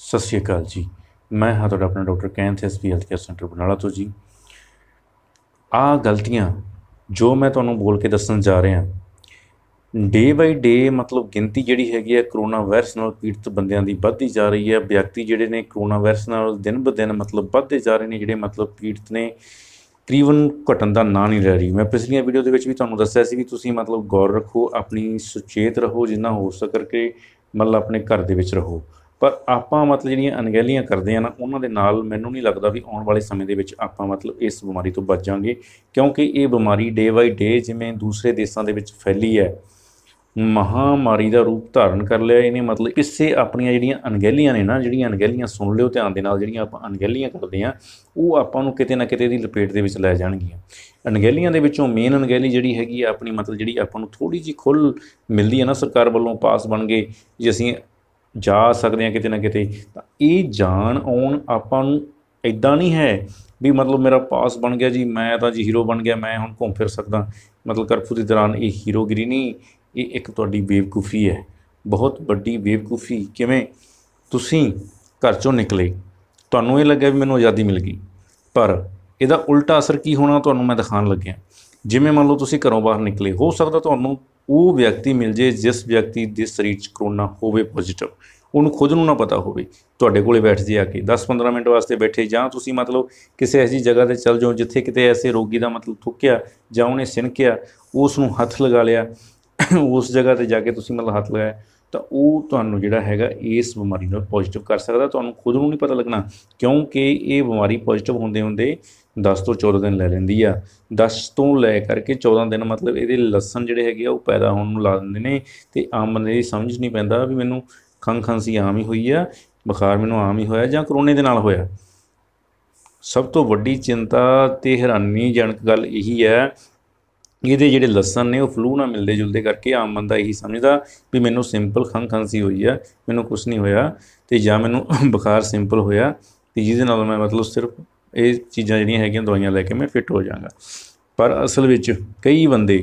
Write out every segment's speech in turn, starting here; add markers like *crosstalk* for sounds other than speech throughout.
ਸਤਿ ਸ਼੍ਰੀ ਅਕਾਲ ਜੀ ਮੈਂ ਹਾਂ ਤੁਹਾਡਾ ਆਪਣਾ doctor Kainth SP health care centre Barnala ਤੋਂ ਜੀ ਆ ਗਲਤੀਆਂ ਜੋ ਮੈਂ ਤੁਹਾਨੂੰ ਬੋਲ ਕੇ ਦੱਸਣ ਜਾ ਰਿਹਾ ਡੇ ਬਾਈ ਡੇ ਮਤਲਬ ਗਿਣਤੀ ਜਿਹੜੀ ਹੈਗੀ ਹੈ ਕਰੋਨਾ ਵਾਇਰਸ ਨਾਲ ਪੀੜਤ ਬੰਦਿਆਂ ਦੀ ਵੱਧਦੀ ਜਾ ਰਹੀ ਹੈ ਵਿਅਕਤੀ ਜਿਹੜੇ ਨੇ ਕਰੋਨਾ ਵਾਇਰਸ ਨਾਲ ਦਿਨ ਬ ਦਿਨ ਮਤਲਬ ਵੱਧਦੇ ਜਾ ਰਹੇ ਨੇ ਜਿਹੜੇ ਮਤਲਬ ਪੀੜਤ ਨੇ ਤਕਰੀਬਨ ਘਟਣ ਦਾ ਨਾਂ ਨਹੀਂ ਲੈ ਰਹੀ ਮੈਂ ਪਿਛਲੀਆਂ ਵੀਡੀਓ ਦੇ ਵਿੱਚ ਵੀ ਤੁਹਾਨੂੰ ਦੱਸਿਆ ਸੀ ਵੀ ਤੁਸੀਂ ਮਤਲਬ ਗੌਰ ਰੱਖੋ ਆਪਣੀ ਸੁਚੇਤ ਰਹੋ ਜਿੰਨਾ ਹੋ ਸਕਰ ਕਰਕੇ ਮਤਲਬ ਆਪਣੇ ਘਰ ਦੇ ਵਿੱਚ ਰਹੋ ਪਰ ਆਪਾਂ ਮਤਲਬ ਜਿਹੜੀਆਂ ਅਣਗਹਿਲੀਆਂ ਕਰਦੇ ਆ ਨਾ ਉਹਨਾਂ ਦੇ ਨਾਲ ਮੈਨੂੰ ਨਹੀਂ ਲੱਗਦਾ ਵੀ ਆਉਣ ਵਾਲੇ ਸਮੇਂ ਦੇ ਵਿੱਚ ਆਪਾਂ ਮਤਲਬ ਇਸ ਬਿਮਾਰੀ ਤੋਂ ਬਚ ਜਾਾਂਗੇ ਕਿਉਂਕਿ ਇਹ ਬਿਮਾਰੀ ਡੇ ਬਾਈ ਡੇ ਜਿਵੇਂ ਦੂਸਰੇ ਦੇਸ਼ਾਂ ਦੇ ਵਿੱਚ ਫੈਲੀ ਹੈ ਮਹਾਮਾਰੀ ਦਾ ਰੂਪ ਧਾਰਨ ਕਰ ਲਿਆ ਇਹਨੇ ਮਤਲਬ ਕਿਸੇ ਆਪਣੀਆਂ ਜਿਹੜੀਆਂ ਅਣਗਹਿਲੀਆਂ ਨੇ ਨਾ ਜਿਹੜੀਆਂ ਅਣਗਹਿਲੀਆਂ ਸੁਣ ਲਿਓ ਧਿਆਨ ਦੇ ਨਾਲ ਜਿਹੜੀਆਂ ਆਪਾਂ ਅਣਗਹਿਲੀਆਂ ਕਰਦੇ ਆ ਉਹ ਆਪਾਂ ਨੂੰ ਕਿਤੇ ਨਾ ਕਿਤੇ ਦੀ ਲਪੇਟ ਦੇ ਵਿੱਚ ਲੈ ਜਾਣਗੀਆਂ ਅਣਗਹਿਲੀਆਂ ਦੇ ਵਿੱਚੋਂ ਮੇਨ ਅਣਗਹਿਲੀ ਜਿਹੜੀ ਹੈਗੀ ਆ ਆਪਣੀ ਮਤਲਬ ਜਿਹੜੀ ਆਪਾਂ ਨੂੰ ਥੋੜੀ ਜੀ ਖੁੱਲ ਮਿਲਦੀ ਹੈ ਨਾ ਸਰਕਾਰ ਵੱਲੋਂ ਪਾਸ ਬਣ ਗਏ ਜੇ ਅਸੀਂ ਜਾ ਸਕਦੇ ਆ ਕਿਤੇ ਨਾ ਕਿਤੇ ਤਾਂ ਇਹ ਜਾਣ ਆਉਣ ਆਪਾਂ ਨੂੰ ਇਦਾਂ ਨਹੀਂ ਹੈ ਵੀ ਮਤਲਬ ਮੇਰਾ ਪਾਸ ਬਣ ਗਿਆ ਜੀ ਮੈਂ ਤਾਂ ਜੀ ਹੀਰੋ ਬਣ ਗਿਆ ਮੈਂ ਹੁਣ ਘੁੰਮ ਫਿਰ ਸਕਦਾ ਮਤਲਬ ਕਰਫੂ ਦੇ ਦੌਰਾਨ ਇਹ ਹੀਰੋਗਰੀ ਨਹੀਂ ਇਹ ਇੱਕ ਤੁਹਾਡੀ ਬੇਵਕੂਫੀ ਹੈ ਬਹੁਤ ਵੱਡੀ ਬੇਵਕੂਫੀ ਕਿਵੇਂ ਤੁਸੀਂ ਘਰ ਚੋਂ ਨਿਕਲੇ ਤੁਹਾਨੂੰ ਇਹ ਲੱਗਿਆ ਵੀ ਮੈਨੂੰ ਆਜ਼ਾਦੀ ਮਿਲ ਗਈ ਪਰ ਇਹਦਾ ਉਲਟਾ ਅਸਰ ਕੀ ਹੋਣਾ ਤੁਹਾਨੂੰ ਮੈਂ ਦਿਖਾਉਣ ਲੱਗਿਆ ਜਿਵੇਂ ਮੰਨ ਲਓ ਤੁਸੀਂ ਘਰੋਂ ਬਾਹਰ ਨਿਕਲੇ ਹੋ ਸਕਦਾ ਤੁਹਾਨੂੰ ਉਹ ਵਿਅਕਤੀ ਮਿਲ ਜੇ ਜਿਸ ਵਿਅਕਤੀ ਦੇ ਸਰੀਰ 'ਚ ਕਰੋਨਾ ਹੋਵੇ ਪੋਜ਼ਿਟਿਵ ਉਹਨੂੰ ਖੁਦ ਨੂੰ ਨਾ ਪਤਾ ਹੋਵੇ ਤੁਹਾਡੇ ਕੋਲੇ ਬੈਠ ਜੇ ਆ ਕੇ 10-15 ਮਿੰਟ ਵਾਸਤੇ ਬੈਠੇ ਜਾਂ ਤੁਸੀਂ ਮਤਲਬ ਕਿਸੇ ਐਸੀ ਜਗ੍ਹਾ ਤੇ ਚੱਲ ਜਾਓ ਜਿੱਥੇ ਕਿਤੇ ਐਸੇ ਰੋਗੀ ਦਾ ਮਤਲਬ ਥੁੱਕਿਆ ਜਾਂ ਉਹਨੇ ਸਿਨਕਿਆ ਉਸ ਨੂੰ ਹੱਥ ਲਗਾ ਲਿਆ ਉਸ ਜਗ੍ਹਾ ਤੇ ਜਾ ਕੇ ਤੁਸੀਂ ਮਤਲਬ ਹੱਥ ਲਗਾਇਆ ਤਾਂ ਉਹ ਤੁਹਾਨੂੰ ਜਿਹੜਾ ਹੈਗਾ ਇਸ ਬਿਮਾਰੀ ਨਾਲ ਪੋਜ਼ਿਟਿਵ ਕਰ ਸਕਦਾ ਤੁਹਾਨੂੰ ਖੁਦ ਨੂੰ ਨਹੀਂ ਪਤਾ ਲੱਗਣਾ ਕਿਉਂਕਿ ਇਹ ਬਿਮਾਰੀ ਪੋਜ਼ਿਟਿਵ ਹੁੰਦੇ ਹੁੰਦੇ 10 ਤੋਂ 14 ਦਿਨ ਲੈ ਲੈਂਦੀ ਆ 10 ਤੋਂ ਲੈ ਕਰਕੇ 14 ਦਿਨ ਮਤਲਬ ਇਹਦੇ ਲਸਣ ਜਿਹੜੇ ਹੈਗੇ ਆ ਉਹ ਪੈਦਾ ਹੋਣ ਨੂੰ ਲਾ ਦਿੰਦੇ ਨੇ ਤੇ ਆਮ ਬੰਦੇ ਦੀ ਸਮਝ ਨਹੀਂ ਪੈਂਦਾ ਵੀ ਮੈਨੂੰ ਖੰਘ ਖੰਸੀ ਆਮ ਹੀ ਹੋਈ ਆ ਬੁਖਾਰ ਮੈਨੂੰ ਆਮ ਹੀ ਹੋਇਆ ਜਾਂ ਕਰੋਨੇ ਦੇ ਨਾਲ ਹੋਇਆ ਸਭ ਤੋਂ ਵੱਡੀ ਚਿੰਤਾ ਤੇ ਹੈਰਾਨੀਜਨਕ ਗੱਲ ਇਹੀ ਹੈ ਇਹਦੇ ਜਿਹੜੇ ਲਸਣ ਨੇ ਉਹ ਫਲੂ ਨਾਲ ਮਿਲਦੇ ਜੁਲਦੇ ਕਰਕੇ ਆਮ ਬੰਦਾ ਇਹੀ ਸਮਝਦਾ ਵੀ ਮੈਨੂੰ ਸਿੰਪਲ ਖੰਘ ਖੰਸੀ ਹੋਈ ਆ ਮੈਨੂੰ ਕੁਝ ਨਹੀਂ ਹੋਇਆ ਤੇ ਜਾਂ ਮੈਨੂੰ ਬੁਖਾਰ ਸਿੰਪਲ ਹੋਇਆ ਤੇ ਜਿਹਦੇ ਨਾਲ ਮੈਂ ਮਤਲਬ ਸਿਰਫ ਇਹ ਚੀਜ਼ਾਂ ਜਿਹੜੀਆਂ ਹੈਗੀਆਂ ਦਵਾਈਆਂ ਲੈ ਕੇ ਮੈਂ ਫਿੱਟ ਹੋ ਜਾਵਾਂਗਾ ਪਰ ਅਸਲ ਵਿੱਚ ਕਈ ਬੰਦੇ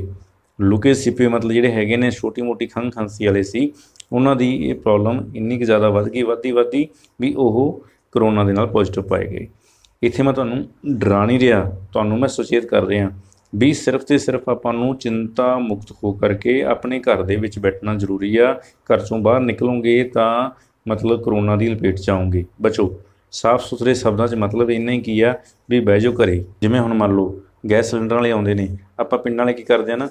ਲੁਕੇ ਸਿਪੇ ਮਤਲਬ ਜਿਹੜੇ ਹੈਗੇ ਨੇ ਛੋਟੀ-ਮੋਟੀ ਖੰਘ ਖਾਂਸੀ ਵਾਲੇ ਸੀ ਉਹਨਾਂ ਦੀ ਇਹ ਪ੍ਰੋਬਲਮ ਇੰਨੀ ਕਿ ਜ਼ਿਆਦਾ ਵੱਧ ਗਈ ਵੱਧਦੀ ਵੱਧਦੀ ਵੀ ਉਹ ਕਰੋਨਾ ਦੇ ਨਾਲ ਪੋਜ਼ਿਟਿਵ ਪਾਏ ਗਏ ਇੱਥੇ ਮੈਂ ਤੁਹਾਨੂੰ ਡਰਾ ਨਹੀਂ ਰਿਹਾ ਤੁਹਾਨੂੰ ਮੈਂ ਸੁਚੇਤ ਕਰ ਰਿਹਾ ਵੀ ਸਿਰਫ ਤੇ ਸਿਰਫ ਆਪਾਂ ਨੂੰ ਚਿੰਤਾ ਮੁਕਤ ਹੋ ਕਰਕੇ ਆਪਣੇ ਘਰ ਦੇ ਵਿੱਚ ਬੈਠਣਾ ਜ਼ਰੂਰੀ ਆ ਘਰ ਤੋਂ ਬਾਹਰ ਨਿਕਲੋਗੇ ਤਾਂ ਮਤਲਬ ਕਰੋਨਾ ਦੀ ਲਪੇਟ ਚ ਆਉਂਗੇ ਬਚੋ ਸਾਫ਼ ਸੁਥਰੇ ਸ਼ਬਦਾਂ 'ਚ ਮਤਲਬ ਇੰਨਾ ਹੀ ਕੀ ਆ ਵੀ ਬਹਿ ਜਾਓ ਘਰੇ ਜਿਵੇਂ ਹੁਣ ਮੰਨ ਲਓ ਗੈਸ ਸਿਲੰਡਰ ਵਾਲੇ ਆਉਂਦੇ ਨੇ ਆਪਾਂ ਪਿੰਡਾਂ ਵਾਲੇ ਕੀ ਕਰਦੇ ਆ ਨਾ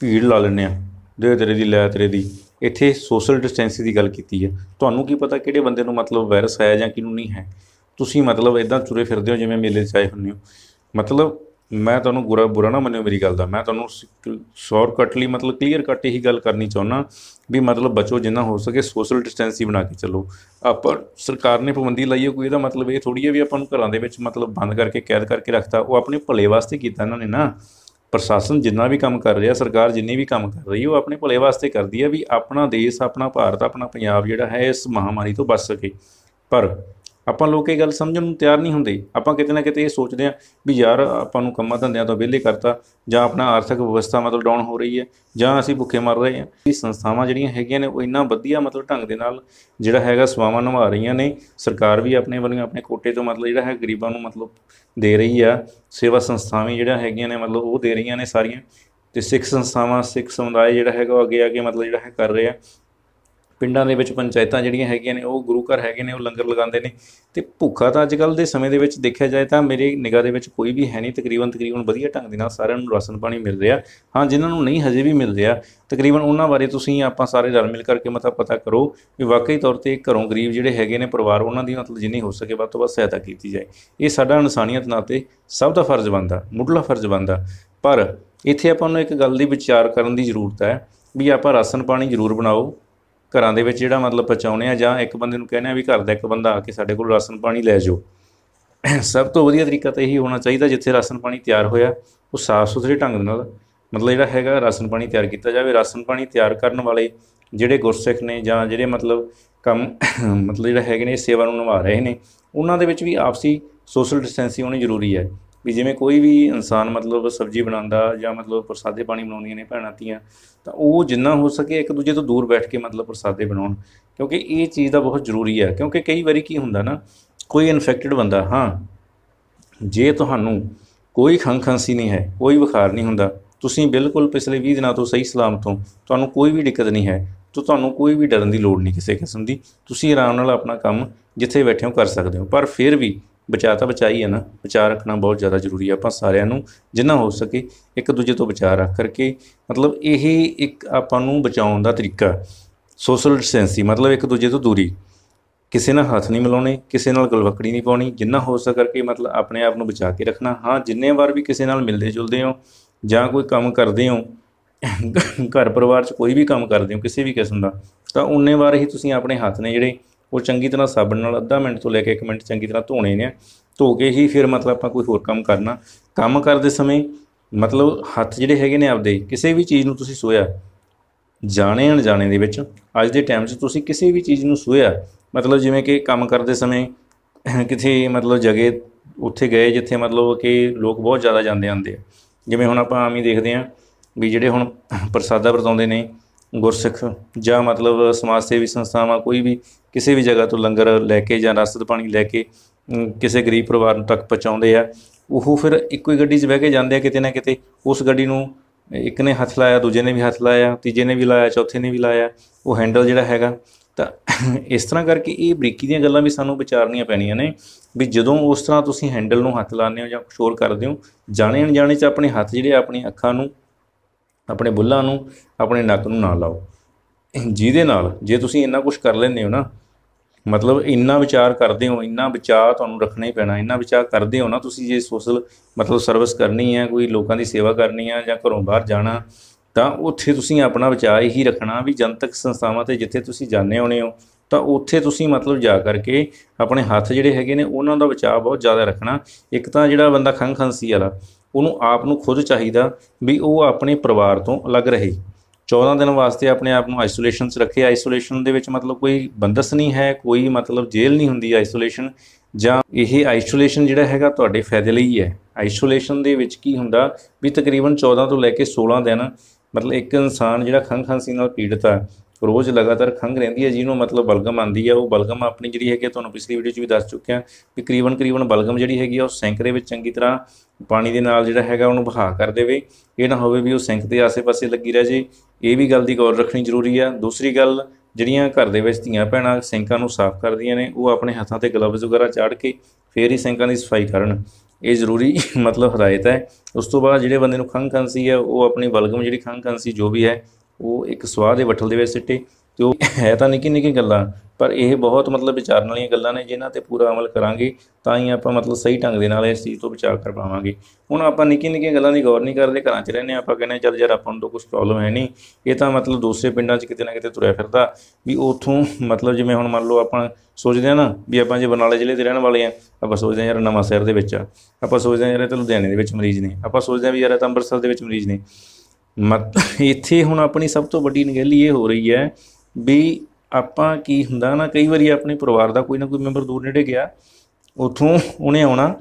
ਭੀੜ ਲਾ ਲੈਂਦੇ ਆ ਦੇ ਤੇਰੇ ਦੀ ਲੈ ਤੇਰੇ ਦੀ ਇੱਥੇ ਸੋਸ਼ਲ ਡਿਸਟੈਂਸਿੰਗ ਦੀ ਗੱਲ ਕੀਤੀ ਹੈ ਤੁਹਾਨੂੰ ਕੀ ਪਤਾ ਕਿਹੜੇ ਬੰਦੇ ਨੂੰ ਮਤਲਬ ਵਾਇਰਸ ਆਇਆ ਜਾਂ ਕਿਹਨੂੰ ਨਹੀਂ ਹੈ ਤੁਸੀਂ ਮਤਲਬ ਇਦਾਂ ਚੁਰੇ ਫਿਰਦੇ ਹੋ ਜਿਵੇਂ ਮੇਲੇ 'ਚ ਆਏ ਹੁੰਨੇ ਹੋ ਮਤਲਬ ਮੈਂ ਤੁਹਾਨੂੰ ਗੁਰਾ ਬੁਰਾ ਨਾ ਮੰਨਿਓ ਮੇਰੀ ਗੱਲ ਦਾ ਮੈਂ ਤੁਹਾਨੂੰ ਕਟਲੀ ਮਤਲਬ ਕਲੀਅਰ ਕੱਟ ਹੀ ਗੱਲ ਕਰਨੀ ਚਾਹੁੰਨਾ ਵੀ ਮਤਲਬ ਬਚੋ ਜਿੰਨਾ ਹੋ ਸਕੇ ਸੋਸ਼ਲ ਡਿਸਟੈਂਸ ਹੀ ਬਣਾ ਕੇ ਚੱਲੋ ਆਪਾਂ ਸਰਕਾਰ ਨੇ ਪਾਬੰਦੀ ਲਾਈ ਹੈ ਕੋਈ ਇਹਦਾ ਮਤਲਬ ਇਹ ਥੋੜੀ ਹੈ ਵੀ ਆਪਾਂ ਨੂੰ ਘਰਾਂ ਦੇ ਵਿੱਚ ਮਤਲਬ ਬੰਦ ਕਰਕੇ ਕੈਦ ਕਰਕੇ ਰੱਖਤਾ ਉਹ ਆਪਣੇ ਭਲੇ ਵਾਸਤੇ ਕੀਤਾ ਇਹਨਾਂ ਨੇ ਨਾ ਪ੍ਰਸ਼ਾਸਨ ਜਿੰਨਾ ਵੀ ਕੰਮ ਕਰ ਰਿਹਾ ਸਰਕਾਰ ਜਿੰਨੀ ਵੀ ਕੰਮ ਕਰ ਰਹੀ ਉਹ ਆਪਣੇ ਭਲੇ ਵਾਸਤੇ ਕਰਦੀ ਹੈ ਵੀ ਆਪਣਾ ਦੇਸ਼ ਆਪਣਾ ਭਾਰਤ ਆਪਣਾ ਪੰਜਾਬ ਜਿਹੜਾ ਹੈ ਇਸ ਮਹਾਮਾਰੀ ਤੋਂ ਬਚ ਸਕੇ ਪਰ ਆਪਾਂ ਲੋਕ ਇਹ ਗੱਲ ਸਮਝਣ ਨੂੰ ਤਿਆਰ ਨਹੀਂ ਹੁੰਦੇ ਆਪਾਂ ਕਿਤੇ ਨਾ ਕਿਤੇ ਇਹ ਸੋਚਦੇ ਆ ਵੀ ਯਾਰ ਆਪਾਂ ਨੂੰ ਕੰਮਾਂ ਧੰਦਿਆਂ ਤੋਂ ਵਿਹਲੇ ਕਰਤਾ ਜਾਂ ਆਪਣਾ ਆਰਥਿਕ ਵਿਵਸਥਾ ਮਤਲਬ ਡਾਊਨ ਹੋ ਰਹੀ ਹੈ ਜਾਂ ਅਸੀਂ ਭੁੱਖੇ ਮਰ ਰਹੇ ਆ ਇਹ ਸੰਸਥਾਵਾਂ ਜਿਹੜੀਆਂ ਹੈਗੀਆਂ ਨੇ ਉਹ ਇੰਨਾ ਵਧੀਆ ਮਤਲਬ ਢੰਗ ਦੇ ਨਾਲ ਜਿਹੜਾ ਹੈਗਾ ਸਵਾਵਾਂ ਨਿਭਾ ਰਹੀਆਂ ਨੇ ਸਰਕਾਰ ਵੀ ਆਪਣੇ ਵੱਲੋਂ ਆਪਣੇ ਕੋਟੇ ਤੋਂ ਮਤਲਬ ਜਿਹੜਾ ਹੈ ਗਰੀਬਾਂ ਨੂੰ ਮਤਲਬ ਦੇ ਰਹੀ ਆ ਸੇਵਾ ਸੰਸਥਾਵਾਂ ਜਿਹੜਾ ਹੈਗੀਆਂ ਨੇ ਮਤਲਬ ਉਹ ਦੇ ਰਹੀਆਂ ਨੇ ਸਾਰੀਆਂ ਤੇ ਸਿੱਖ ਸੰਸਥਾਵਾਂ ਸਿੱਖ ਸਮੁਦਾਇ ਜਿਹੜਾ ਹੈਗਾ ਉਹ ਅੱਗੇ ਆ ਕੇ ਮਤਲਬ ਜਿਹੜਾ ਹੈ ਕਰ ਰਿਹਾ ਪਿੰਡਾਂ ਦੇ ਵਿੱਚ ਪੰਚਾਇਤਾਂ ਜਿਹੜੀਆਂ ਹੈਗੀਆਂ ਨੇ ਉਹ ਗੁਰੂ ਘਰ ਹੈਗੇ ਨੇ ਉਹ ਲੰਗਰ ਲਗਾਉਂਦੇ ਨੇ ਤੇ ਭੁੱਖਾ ਤਾਂ ਅੱਜਕੱਲ ਦੇ ਸਮੇਂ ਦੇ ਵਿੱਚ ਦੇਖਿਆ ਜਾਏ ਤਾਂ ਮੇਰੇ ਨਿਗਾਹ ਦੇ ਵਿੱਚ ਕੋਈ ਵੀ ਹੈ ਨਹੀਂ ਤਕਰੀਬਨ ਤਕਰੀਬਨ ਵਧੀਆ ਢੰਗ ਦੇ ਨਾਲ ਸਾਰਿਆਂ ਨੂੰ ਰਾਸ਼ਨ ਪਾਣੀ ਮਿਲ ਰਿਹਾ ਹਾਂ ਜਿਨ੍ਹਾਂ ਨੂੰ ਨਹੀਂ ਹਜੇ ਵੀ ਮਿਲ ਰਿਹਾ ਤਕਰੀਬਨ ਉਹਨਾਂ ਬਾਰੇ ਤੁਸੀਂ ਆਪਾਂ ਸਾਰੇ ਰਲ ਮਿਲ ਕਰਕੇ ਮਤਾ ਪਤਾ ਕਰੋ ਕਿ ਵਾਕਈ ਤੌਰ ਤੇ ਘਰੋਂ ਗਰੀਬ ਜਿਹੜੇ ਹੈਗੇ ਨੇ ਪਰਿਵਾਰ ਉਹਨਾਂ ਦੀ ਮਤਲਬ ਜਿੰਨੀ ਹੋ ਸਕੇ ਵੱਧ ਤੋਂ ਵੱਧ ਸਹਾਇਤਾ ਕੀਤੀ ਜਾਏ ਇਹ ਸਾਡਾ ਇਨਸਾਨੀਅਤ ਨਾਤੇ ਸਭ ਦਾ ਫਰਜ਼ ਬਣਦਾ ਮੁੱਢਲਾ ਫਰਜ਼ ਬਣਦਾ ਪਰ ਇੱਥੇ ਆਪਾਂ ਨੂੰ ਇੱਕ ਗੱਲ ਦੀ ਵਿਚਾਰ ਕਰਨ ਦੀ ਜ਼ਰੂਰਤ ਹੈ ਵੀ ਆਪਾਂ ਰਾਸ਼ਨ ਪਾਣੀ ਜ਼ਰੂਰ ਬਣਾਓ ਘਰਾਂ ਦੇ ਵਿੱਚ ਜਿਹੜਾ ਮਤਲਬ ਪਹੁੰਚਾਉਨੇ ਆ ਜਾਂ ਇੱਕ ਬੰਦੇ ਨੂੰ ਕਹਿੰਦੇ ਆ ਵੀ ਘਰ ਦਾ ਇੱਕ ਬੰਦਾ ਆ ਕੇ ਸਾਡੇ ਕੋਲ ਰਾਸ਼ਨ ਪਾਣੀ ਲੈ ਜਾਓ ਸਭ ਤੋਂ ਵਧੀਆ ਤਰੀਕਾ ਤਾਂ ਇਹੀ ਹੋਣਾ ਚਾਹੀਦਾ ਜਿੱਥੇ ਰਾਸ਼ਨ ਪਾਣੀ ਤਿਆਰ ਹੋਇਆ ਉਹ ਸਾਫ਼ ਸੁਥਰੇ ਢੰਗ ਨਾਲ ਮਤਲਬ ਜਿਹੜਾ ਹੈਗਾ ਰਾਸ਼ਨ ਪਾਣੀ ਤਿਆਰ ਕੀਤਾ ਜਾਵੇ ਰਾਸ਼ਨ ਪਾਣੀ ਤਿਆਰ ਕਰਨ ਵਾਲੇ ਜਿਹੜੇ ਗੁਰਸਿੱਖ ਨੇ ਜਾਂ ਜਿਹੜੇ ਮਤਲਬ ਕੰਮ ਮਤਲਬ ਜਿਹੜਾ ਹੈਗੇ ਨੇ ਸੇਵਾ ਨੂੰ ਨਿਭਾ ਰਹੇ ਨੇ ਉਹਨਾਂ ਦੇ ਵਿੱਚ ਵੀ ਆਪਸੀ ਸੋਸ਼ਲ ਡਿਸਟੈਂਸਿੰਗ ਹੋਣੀ ਜ਼ਰੂਰੀ ਹੈ ਵੀ ਜਿਵੇਂ ਕੋਈ ਵੀ ਇਨਸਾਨ ਮਤਲਬ ਸਬਜ਼ੀ ਬਣਾਉਂਦਾ ਜਾਂ ਮਤਲਬ ਪ੍ਰਸਾਦੇ ਪਾਣੀ ਬਣਾਉਂਦੀਆਂ ਨੇ ਭੈਣਾਂ ਤੀਆਂ ਤਾਂ ਉਹ ਜਿੰਨਾ ਹੋ ਸਕੇ ਇੱਕ ਦੂਜੇ ਤੋਂ ਦੂਰ ਬੈਠ ਕੇ ਮਤਲਬ ਪ੍ਰਸਾਦੇ ਬਣਾਉਣ ਕਿਉਂਕਿ ਇਹ ਚੀਜ਼ ਦਾ ਬਹੁਤ ਜ਼ਰੂਰੀ ਹੈ ਕਿਉਂਕਿ ਕਈ ਵਾਰੀ ਕੀ ਹੁੰਦਾ ਨਾ ਕੋਈ ਇਨਫੈਕਟਡ ਬੰਦਾ ਹਾਂ ਜੇ ਤੁਹਾਨੂੰ ਕੋਈ ਖੰਖਾਂਸੀ ਨਹੀਂ ਹੈ ਕੋਈ ਬੁਖਾਰ ਨਹੀਂ ਹੁੰਦਾ ਤੁਸੀਂ ਬਿਲਕੁਲ ਪਿਛਲੇ 20 ਦਿਨਾਂ ਤੋਂ ਸਹੀ ਸਲਾਮਤ ਹੋ ਤੁਹਾਨੂੰ ਕੋਈ ਵੀ ਦਿੱਕਤ ਨਹੀਂ ਹੈ ਤੋ ਤੁਹਾਨੂੰ ਕੋਈ ਵੀ ਡਰਨ ਦੀ ਲੋੜ ਨਹੀਂ ਕਿਸੇ ਕਿਸਮ ਦੀ ਤੁਸੀਂ ਆਰਾਮ ਨਾਲ ਆਪਣਾ ਕੰਮ ਜਿੱਥੇ ਬੈਠੇ ਹੋ ਕਰ ਸਕਦੇ ਹੋ ਪਰ ਫਿਰ ਵੀ ਬਚਾ ਤਾਂ ਬਚਾਈ ਹੈ ਨਾ ਬਚਾ ਰੱਖਣਾ ਬਹੁਤ ਜ਼ਿਆਦਾ ਜ਼ਰੂਰੀ ਹੈ ਆਪਾਂ ਸਾਰਿਆਂ ਨੂੰ ਜਿੰਨਾ ਹੋ ਸਕੇ ਇੱਕ ਦੂਜੇ ਤੋਂ ਬਚਾ ਰੱਖ ਕਰਕੇ ਮਤਲਬ ਇਹ ਇੱਕ ਆਪਾਂ ਨੂੰ ਬਚਾਉਣ ਦਾ ਤਰੀਕਾ ਸੋਸ਼ਲ ਡਿਸਟੈਂਸਿੰਗ ਮਤਲਬ ਇੱਕ ਦੂਜੇ ਤੋਂ ਦੂਰੀ ਕਿਸੇ ਨਾਲ ਹੱਥ ਨਹੀਂ ਮਿਲਾਉਣੇ ਕਿਸੇ ਨਾਲ ਗਲਵਕੜੀ ਨਹੀਂ ਪਾਉਣੀ ਜਿੰਨਾ ਹੋ ਸਕੇ ਕਰਕੇ ਮਤਲਬ ਆਪਣੇ ਆਪ ਨੂੰ ਬਚਾ ਕੇ ਰੱਖਣਾ ਹਾਂ ਜਿੰਨੇ ਵਾਰ ਵੀ ਕਿਸੇ ਨਾਲ ਮਿਲਦੇ ਜੁਲਦੇ ਹੋ ਜਾਂ ਕੋਈ ਕੰਮ ਕਰਦੇ ਹੋ ਘਰ ਪਰਿਵਾਰ 'ਚ ਕੋਈ ਵੀ ਕੰਮ ਕਰਦੇ ਹੋ ਕਿਸੇ ਵੀ ਕਿਸਮ ਦਾ ਤਾਂ ਉਨੇ ਵਾਰ ਹੀ ਤੁਸੀਂ ਆਪਣੇ ਹੱਥ ਨੇ ਜਿਹੜੇ ਉਹ ਚੰਗੀ ਤਰ੍ਹਾਂ ਸਾਬਣ ਨਾਲ ਅੱਧਾ ਮਿੰਟ ਤੋਂ ਲੈ ਕੇ 1 ਮਿੰਟ ਚੰਗੀ ਤਰ੍ਹਾਂ ਧੋਣੇ ਨੇ ਧੋ ਕੇ ਹੀ ਫਿਰ ਮਤਲਬ ਆਪਾਂ ਕੋਈ ਹੋਰ ਕੰਮ ਕਰਨਾ ਕੰਮ ਕਰਦੇ ਸਮੇਂ ਮਤਲਬ ਹੱਥ ਜਿਹੜੇ ਹੈਗੇ ਨੇ ਆਪਦੇ ਕਿਸੇ ਵੀ ਚੀਜ਼ ਨੂੰ ਤੁਸੀਂ ਸੋਇਆ ਜਾਣੇ ਅਣਜਾਣੇ ਦੇ ਵਿੱਚ ਅੱਜ ਦੇ ਟਾਈਮ 'ਚ ਤੁਸੀਂ ਕਿਸੇ ਵੀ ਚੀਜ਼ ਨੂੰ ਸੋਇਆ ਮਤਲਬ ਜਿਵੇਂ ਕਿ ਕੰਮ ਕਰਦੇ ਸਮੇਂ ਕਿਥੇ ਮਤਲਬ ਜਗ੍ਹਾ ਉੱਥੇ ਗਏ ਜਿੱਥੇ ਮਤਲਬ ਕਿ ਲੋਕ ਬਹੁਤ ਜ਼ਿਆਦਾ ਜਾਂਦੇ ਆਂਦੇ ਆ ਜਿਵੇਂ ਹੁਣ ਆਪਾਂ ਆਮ ਹੀ ਦੇਖਦੇ ਆਂ ਵੀ ਜਿਹੜੇ ਹੁਣ ਪ੍ਰਸਾਦਾ ਵਰਤਾਉਂਦੇ ਨੇ ਗੁਰਸਿੱਖ ਜਾਂ ਮਤਲਬ ਸਮਾਜ ਸੇਵੀ ਸੰਸਥਾਵਾਂ ਕੋਈ ਵੀ ਕਿਸੇ ਵੀ ਜਗ੍ਹਾ ਤੋਂ ਲੰਗਰ ਲੈ ਕੇ ਜਾਂ ਰਸਦ ਪਾਣੀ ਲੈ ਕੇ ਕਿਸੇ ਗਰੀਬ ਪਰਿਵਾਰ ਨੂੰ ਤੱਕ ਪਹੁੰਚਾਉਂਦੇ ਆ ਉਹ ਫਿਰ ਇੱਕੋ ਹੀ ਗੱਡੀ 'ਚ ਬਹਿ ਕੇ ਜਾਂਦੇ ਆ ਕਿਤੇ ਨਾ ਕਿਤੇ ਉਸ ਗੱਡੀ ਨੂੰ ਇੱਕ ਨੇ ਹੱਥ ਲਾਇਆ ਦੂਜੇ ਨੇ ਵੀ ਹੱਥ ਲਾਇਆ ਤੀਜੇ ਨੇ ਵੀ ਲਾਇਆ ਚੌਥੇ ਨੇ ਵੀ ਲਾਇਆ ਉਹ ਹੈਂਡਲ ਜਿਹੜਾ ਹੈਗਾ ਤਾਂ ਇਸ ਤਰ੍ਹਾਂ ਕਰਕੇ ਇਹ ਬਰੀਕੀ ਦੀਆਂ ਗੱਲਾਂ ਵੀ ਸਾਨੂੰ ਵਿਚਾਰਨੀਆਂ ਪੈਣੀਆਂ ਨੇ ਵੀ ਜਦੋਂ ਉਸ ਤਰ੍ਹਾਂ ਤੁਸੀਂ ਹੈਂਡਲ ਨੂੰ ਹੱਥ ਲਾਉਂਦੇ ਹੋ ਜਾਂ ਸ਼ੋਰ ਕਰਦੇ ਹੋ ਜਾਣੇ ਅਣਜਾਣੇ 'ਚ ਆਪਣੇ ਹੱਥ ਜਿਹੜੇ ਆਪਣੀ ਅੱਖਾਂ ਨੂੰ ਆਪਣੇ ਬੁੱਲਾਂ ਨੂੰ ਆਪਣੇ ਨੱਕ ਨੂੰ ਨਾ ਲਾਓ ਜਿਹਦੇ ਨਾਲ ਜੇ ਤੁਸੀਂ ਇੰਨਾ ਕੁਝ ਕਰ ਲੈਂਦੇ ਹੋ ਨਾ ਮਤਲਬ ਇੰਨਾ ਵਿਚਾਰ ਕਰਦੇ ਹੋ ਇੰਨਾ ਵਿਚਾਰ ਤੁਹਾਨੂੰ ਰੱਖਣਾ ਹੀ ਪੈਣਾ ਇੰਨਾ ਵਿਚਾਰ ਕਰਦੇ ਹੋ ਨਾ ਤੁਸੀਂ ਜੇ ਸੋਸ਼ਲ ਮਤਲਬ ਸਰਵਿਸ ਕਰਨੀ ਹੈ ਕੋਈ ਲੋਕਾਂ ਦੀ ਸੇਵਾ ਕਰਨੀ ਹੈ ਜਾਂ ਘਰੋਂ ਬਾਹਰ ਜਾਣਾ ਤਾਂ ਉੱਥੇ ਤੁਸੀਂ ਆਪਣਾ ਵਿਚਾਰ ਹੀ ਰੱਖਣਾ ਵੀ ਜਨਤਕ ਸੰਸਥਾਵਾਂ ਤੇ ਜਿੱਥੇ ਤੁਸੀਂ ਜਾਣੇ ਹੋਣੇ ਹੋ ਤਾਂ ਉੱਥੇ ਤੁਸੀਂ ਮਤਲਬ ਜਾ ਕਰਕੇ ਆਪਣੇ ਹੱਥ ਜਿਹੜੇ ਹੈਗੇ ਨੇ ਉਹਨਾਂ ਦਾ ਵਿਚਾਰ ਬਹੁਤ ਜ਼ਿਆਦਾ ਰੱਖਣਾ ਇੱਕ ਤਾਂ ਜਿਹੜਾ ਬੰਦਾ ਖੰਖੰਸੀ ਵਾਲਾ ਉਹਨੂੰ ਆਪ ਨੂੰ ਖੁਦ ਚਾਹੀਦਾ ਵੀ ਉਹ ਆਪਣੇ ਪਰਿਵਾਰ ਤੋਂ ਅਲੱਗ ਰਹੇ 14 ਦਿਨ ਵਾਸਤੇ ਆਪਣੇ ਆਪ ਨੂੰ ਆਈਸੋਲੇਸ਼ਨ 'ਚ ਰੱਖੇ ਆਈਸੋਲੇਸ਼ਨ ਦੇ ਵਿੱਚ ਮਤਲਬ ਕੋਈ ਬੰਦਸ ਨਹੀਂ ਹੈ ਕੋਈ ਮਤਲਬ ਜੇਲ੍ਹ ਨਹੀਂ ਹੁੰਦੀ ਆਈਸੋਲੇਸ਼ਨ ਜਾਂ ਇਹ ਆਈਸੋਲੇਸ਼ਨ ਜਿਹੜਾ ਹੈਗਾ ਤੁਹਾਡੇ ਫਾਇਦੇ ਲਈ ਹੈ ਆਈਸੋਲੇਸ਼ਨ ਦੇ ਵਿੱਚ ਕੀ ਹੁੰਦਾ ਵੀ ਤਕਰੀਬਨ 14 ਤੋਂ ਲੈ ਕੇ 16 ਦਿਨ ਮਤਲਬ ਇੱਕ ਇਨਸਾਨ ਜਿਹੜਾ ਖੰਘ ਖਾਂਸੀ ਨਾਲ ਪੀੜਤ ਆ ਰੋਜ਼ ਲਗਾਤਾਰ ਖੰਘ ਰਹਿੰਦੀ ਹੈ ਜਿਹਨੂੰ ਮਤਲਬ ਬਲਗਮ ਆਂਦੀ ਹੈ ਉਹ ਬਲਗਮ ਆਪਣੀ ਜਿਹੜੀ ਹੈਗੀ ਤੁਹਾਨੂੰ ਪਿਛਲੀ ਵੀਡੀਓ 'ਚ ਵੀ ਦੱਸ ਚੁੱਕਿਆ ਕਿ ਕਰੀਬਨ ਕਰੀਬਨ ਬਲਗਮ ਜਿਹੜੀ ਹੈਗੀ ਉਹ ਸਿੰਕ ਦੇ ਵਿੱਚ ਚੰਗੀ ਤਰ੍ਹਾਂ ਪਾਣੀ ਦੇ ਨਾਲ ਜਿਹੜਾ ਹੈਗਾ ਉਹਨੂੰ ਬਹਾ ਕਰ ਦੇਵੇ ਇਹ ਨਾ ਹੋਵੇ ਵੀ ਉਹ ਸਿੰਕ ਦੇ ਆਸੇ-ਪਾਸੇ ਲੱਗੀ ਰਹਿ ਜੇ ਇਹ ਵੀ ਗੱਲ ਦੀ ਗੌਰ ਰੱਖਣੀ ਜ਼ਰੂਰੀ ਆ ਦੂਸਰੀ ਗੱਲ ਜਿਹੜੀਆਂ ਘਰ ਦੇ ਵਿੱਚ ਧੀਆਂ ਭੈਣਾਂ ਸਿੰਕਾਂ ਨੂੰ ਸਾਫ਼ ਕਰਦੀਆਂ ਨੇ ਉਹ ਆਪਣੇ ਹੱਥਾਂ ਤੇ ਗਲਵਜ਼ ਵਗੈਰਾ ਚਾੜ ਕੇ ਫੇਰ ਹੀ ਸਿੰਕਾਂ ਦੀ ਸਫਾਈ ਕਰਨ ਇਹ ਜ਼ਰੂਰੀ ਮਤਲਬ ਹਦਾਇਤ ਹੈ ਉਸ ਤੋਂ ਬਾਅਦ ਜਿਹੜੇ ਬੰਦੇ ਨੂੰ ਖੰਘ ਖਾਂਸੀ ਹੈ ਉਹ ਆਪਣੀ ਬਲਗਮ ਜਿਹੜੀ ਖੰਗ ਖਾਂਸੀ ਜੋ ਵੀ ਹੈ ਉਹ ਇੱਕ ਸਵਾਹ ਦੇ ਵਠਲ ਦੇ ਵਿੱਚ ਸਿੱਟੇ ਤੇ ਉਹ ਹੈ ਤਾਂ ਨਿੱਕੀ ਨਿੱਕੀ ਗੱਲਾਂ ਪਰ ਇਹ ਬਹੁਤ ਮਤਲਬ ਵਿਚਾਰਨ ਵਾਲੀਆਂ ਗੱਲਾਂ ਨੇ ਜਿਨ੍ਹਾਂ ਤੇ ਪੂਰਾ ਅਮਲ ਕਰਾਂਗੇ ਤਾਂ ਹੀ ਆਪਾਂ ਮਤਲਬ ਸਹੀ ਢੰਗ ਦੇ ਨਾਲ ਇਸ ਚੀਜ਼ ਤੋਂ ਵਿਚਾਰ ਕਰ ਪਾਵਾਂਗੇ ਹੁਣ ਆਪਾਂ ਨਿੱਕੀ ਨਿੱਕੀ ਗੱਲਾਂ ਦੀ ਗੌਰ ਨਹੀਂ ਕਰਦੇ ਘਰਾਂ 'ਚ ਰਹਿੰਦੇ ਆਪਾਂ ਕਹਿੰਦੇ ਚੱਲ ਯਾਰ ਆਪਾਂ ਨੂੰ ਤਾਂ ਕੁਝ ਪ੍ਰੋਬਲਮ ਹੈ ਨਹੀਂ ਇਹ ਤਾਂ ਮਤਲਬ ਦੂਸਰੇ ਪਿੰਡਾਂ 'ਚ ਕਿਤੇ ਨਾ ਕਿਤੇ ਤੁਰਿਆ ਫਿਰਦਾ ਵੀ ਉਥੋਂ ਮਤਲਬ ਜਿਵੇਂ ਹੁਣ ਮੰਨ ਲਓ ਆਪਾਂ ਸੋਚਦੇ ਆ ਨਾ ਵੀ ਆਪਾਂ ਜੇ ਬਰਨਾਲੇ ਜ਼ਿਲ੍ਹੇ ਦੇ ਰਹਿਣ ਵਾਲੇ ਆ ਆਪਾਂ ਸੋਚਦੇ ਆ ਯਾਰ ਨਵਾਂ ਸ਼ਹਿਰ ਦੇ ਵਿੱਚ ਆ ਆਪਾਂ ਸੋਚਦੇ ਆ ਯਾਰ ਇਹ ਤਾਂ ਲੁਧਿਆਣੇ ਦੇ ਵਿੱਚ ਮਰੀਜ਼ ਨੇ ਆਪਾਂ ਸੋਚਦੇ ਆ ਵੀ ਯਾਰ ਇਹ ਤਾਂ ਅੰਮ੍ਰਿਤਸਰ ਦੇ ਵਿੱਚ ਮਰੀਜ਼ ਨੇ ਮਤ ਇੱਥੇ ਹੁਣ ਆਪਣੀ ਸਭ ਤੋਂ ਵੱਡੀ ਨਗਹਿਲੀ ਇਹ ਹੋ ਰਹੀ ਹੈ ਵੀ ਆਪਾਂ ਕੀ ਹੁੰਦਾ ਨਾ ਕਈ ਵਾਰੀ ਆਪਣੇ ਪਰਿਵਾਰ ਦਾ ਕੋਈ ਨਾ ਕੋਈ ਮੈਂਬਰ ਦੂਰ ਨੇੜੇ ਗਿਆ ਉਥੋਂ ਉਹਨੇ ਆਉਣਾ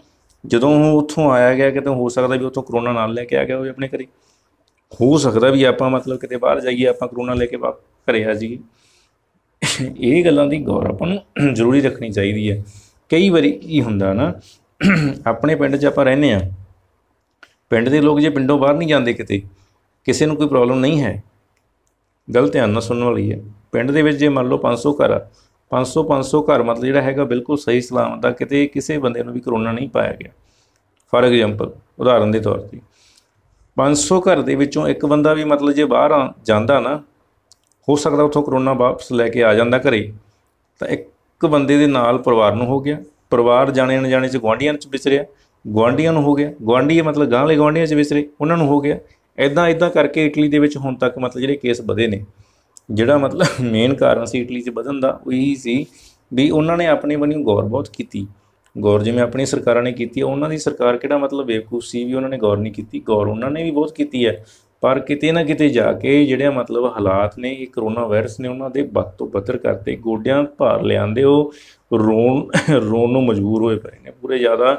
ਜਦੋਂ ਉਹ ਉਥੋਂ ਆਇਆ ਗਿਆ ਕਿਤੇ ਹੋ ਸਕਦਾ ਵੀ ਉਥੋਂ ਕਰੋਨਾ ਨਾਲ ਲੈ ਕੇ ਆ ਗਿਆ ਹੋਵੇ ਆਪਣੇ ਘਰੇ ਹੋ ਸਕਦਾ ਵੀ ਆਪਾਂ ਮਤਲਬ ਕਿਤੇ ਬਾਹਰ ਜਾਈਏ ਆਪਾਂ ਕਰੋਨਾ ਲੈ ਕੇ ਵਾਪਸ ਘਰੇ ਆ ਜਾਈਏ ਇਹ ਗੱਲਾਂ ਦੀ ਗੌਰ ਆਪਾਂ ਨੂੰ ਜ਼ਰੂਰੀ ਰੱਖਣੀ ਚਾਹੀਦੀ ਹੈ ਕਈ ਵਾਰੀ ਕੀ ਹੁੰਦਾ ਨਾ ਆਪਣੇ ਪਿੰਡ 'ਚ ਆਪਾਂ ਰਹਿੰਦੇ ਆ ਪਿੰਡ ਦੇ ਲੋਕ ਜੇ ਪਿੰਡੋਂ ਬਾਹਰ ਨਹੀਂ ਜਾਂਦੇ ਕਿਤੇ ਕਿਸੇ ਨੂੰ ਕੋਈ ਪ੍ਰੋਬਲਮ ਨਹੀਂ ਹੈ ਗੱਲ ਧਿਆਨ ਨਾਲ ਸੁਣਨ ਵਾਲੀ ਹੈ ਪਿੰਡ ਦੇ ਵਿੱਚ ਜੇ ਮੰਨ ਲਓ 500 ਘਰ 500 500 ਘਰ ਮਤਲਬ ਜਿਹੜਾ ਹੈਗਾ ਬਿਲਕੁਲ ਸਹੀ ਸਲਾਮਤ ਦਾ ਕਿਤੇ ਕਿਸੇ ਬੰਦੇ ਨੂੰ ਵੀ ਕਰੋਨਾ ਨਹੀਂ ਪਾਇਆ ਗਿਆ ਫਾਰ ਐਗਜ਼ਾਮਪਲ ਉਦਾਹਰਨ ਦੇ ਤੌਰ ਤੇ 500 ਘਰ ਦੇ ਵਿੱਚੋਂ ਇੱਕ ਬੰਦਾ ਵੀ ਮਤਲਬ ਜੇ ਬਾਹਰ ਜਾਂਦਾ ਨਾ ਹੋ ਸਕਦਾ ਉਥੋਂ ਕਰੋਨਾ ਵਾਪਸ ਲੈ ਕੇ ਆ ਜਾਂਦਾ ਘਰੇ ਤਾਂ ਇੱਕ ਬੰਦੇ ਦੇ ਨਾਲ ਪਰਿਵਾਰ ਨੂੰ ਹੋ ਗਿਆ ਪਰਿਵਾਰ ਜਾਣੇ ਅਣਜਾਣੇ ਚ ਗਵਾਂਡੀਆਂ ਚ ਵਿਚਰਿਆ ਗਵਾਂਡੀਆਂ ਨੂੰ ਹੋ ਗਿਆ ਗਵਾਂਡੀ ਮਤਲਬ ਗਾਂਹਲੇ ਗਵਾਂਡੀਆਂ ਚ ਵਿਚਰੇ ਉਹਨਾਂ ਨੂੰ ਹੋ ਗਿਆ ਇਦਾਂ ਇਦਾਂ ਕਰਕੇ ਇਟਲੀ ਦੇ ਵਿੱਚ ਹੁਣ ਤੱਕ ਮਤਲਬ ਜਿਹੜੇ ਕੇਸ ਵਧੇ ਨੇ ਜਿਹੜਾ ਮਤਲਬ ਮੇਨ ਕਾਰਨ ਸੀ ਇਟਲੀ 'ਚ ਵਧਣ ਦਾ ਉਹੀ ਸੀ ਵੀ ਉਹਨਾਂ ਨੇ ਆਪਣੇ ਬਣੀ ਗੌਰ ਬਹੁਤ ਕੀਤੀ ਗੌਰ ਜਿਵੇਂ ਆਪਣੀ ਸਰਕਾਰਾਂ ਨੇ ਕੀਤੀ ਉਹਨਾਂ ਦੀ ਸਰਕਾਰ ਕਿਹੜਾ ਮਤਲਬ ਬੇਵਕੂਫ ਸੀ ਵੀ ਉਹਨਾਂ ਨੇ ਗੌਰ ਨਹੀਂ ਕੀਤੀ ਗੌਰ ਉਹਨਾਂ ਨੇ ਵੀ ਬਹੁਤ ਕੀਤੀ ਹੈ ਪਰ ਕਿਤੇ ਨਾ ਕਿਤੇ ਜਾ ਕੇ ਜਿਹੜੇ ਮਤਲਬ ਹਾਲਾਤ ਨੇ ਇਹ ਕਰੋਨਾ ਵਾਇਰਸ ਨੇ ਉਹਨਾਂ ਦੇ ਬੱਤ ਤੋਂ ਬੱਤਰ ਕਰਤੇ ਗੋਡਿਆਂ ਭਾਰ ਲਿਆਂਦੇ ਉਹ ਰੋਣ ਰੋਣ ਨੂੰ ਮਜਬੂਰ ਹੋਏ ਪਏ ਨੇ ਪੂਰੇ ਜ਼ਿਆਦਾ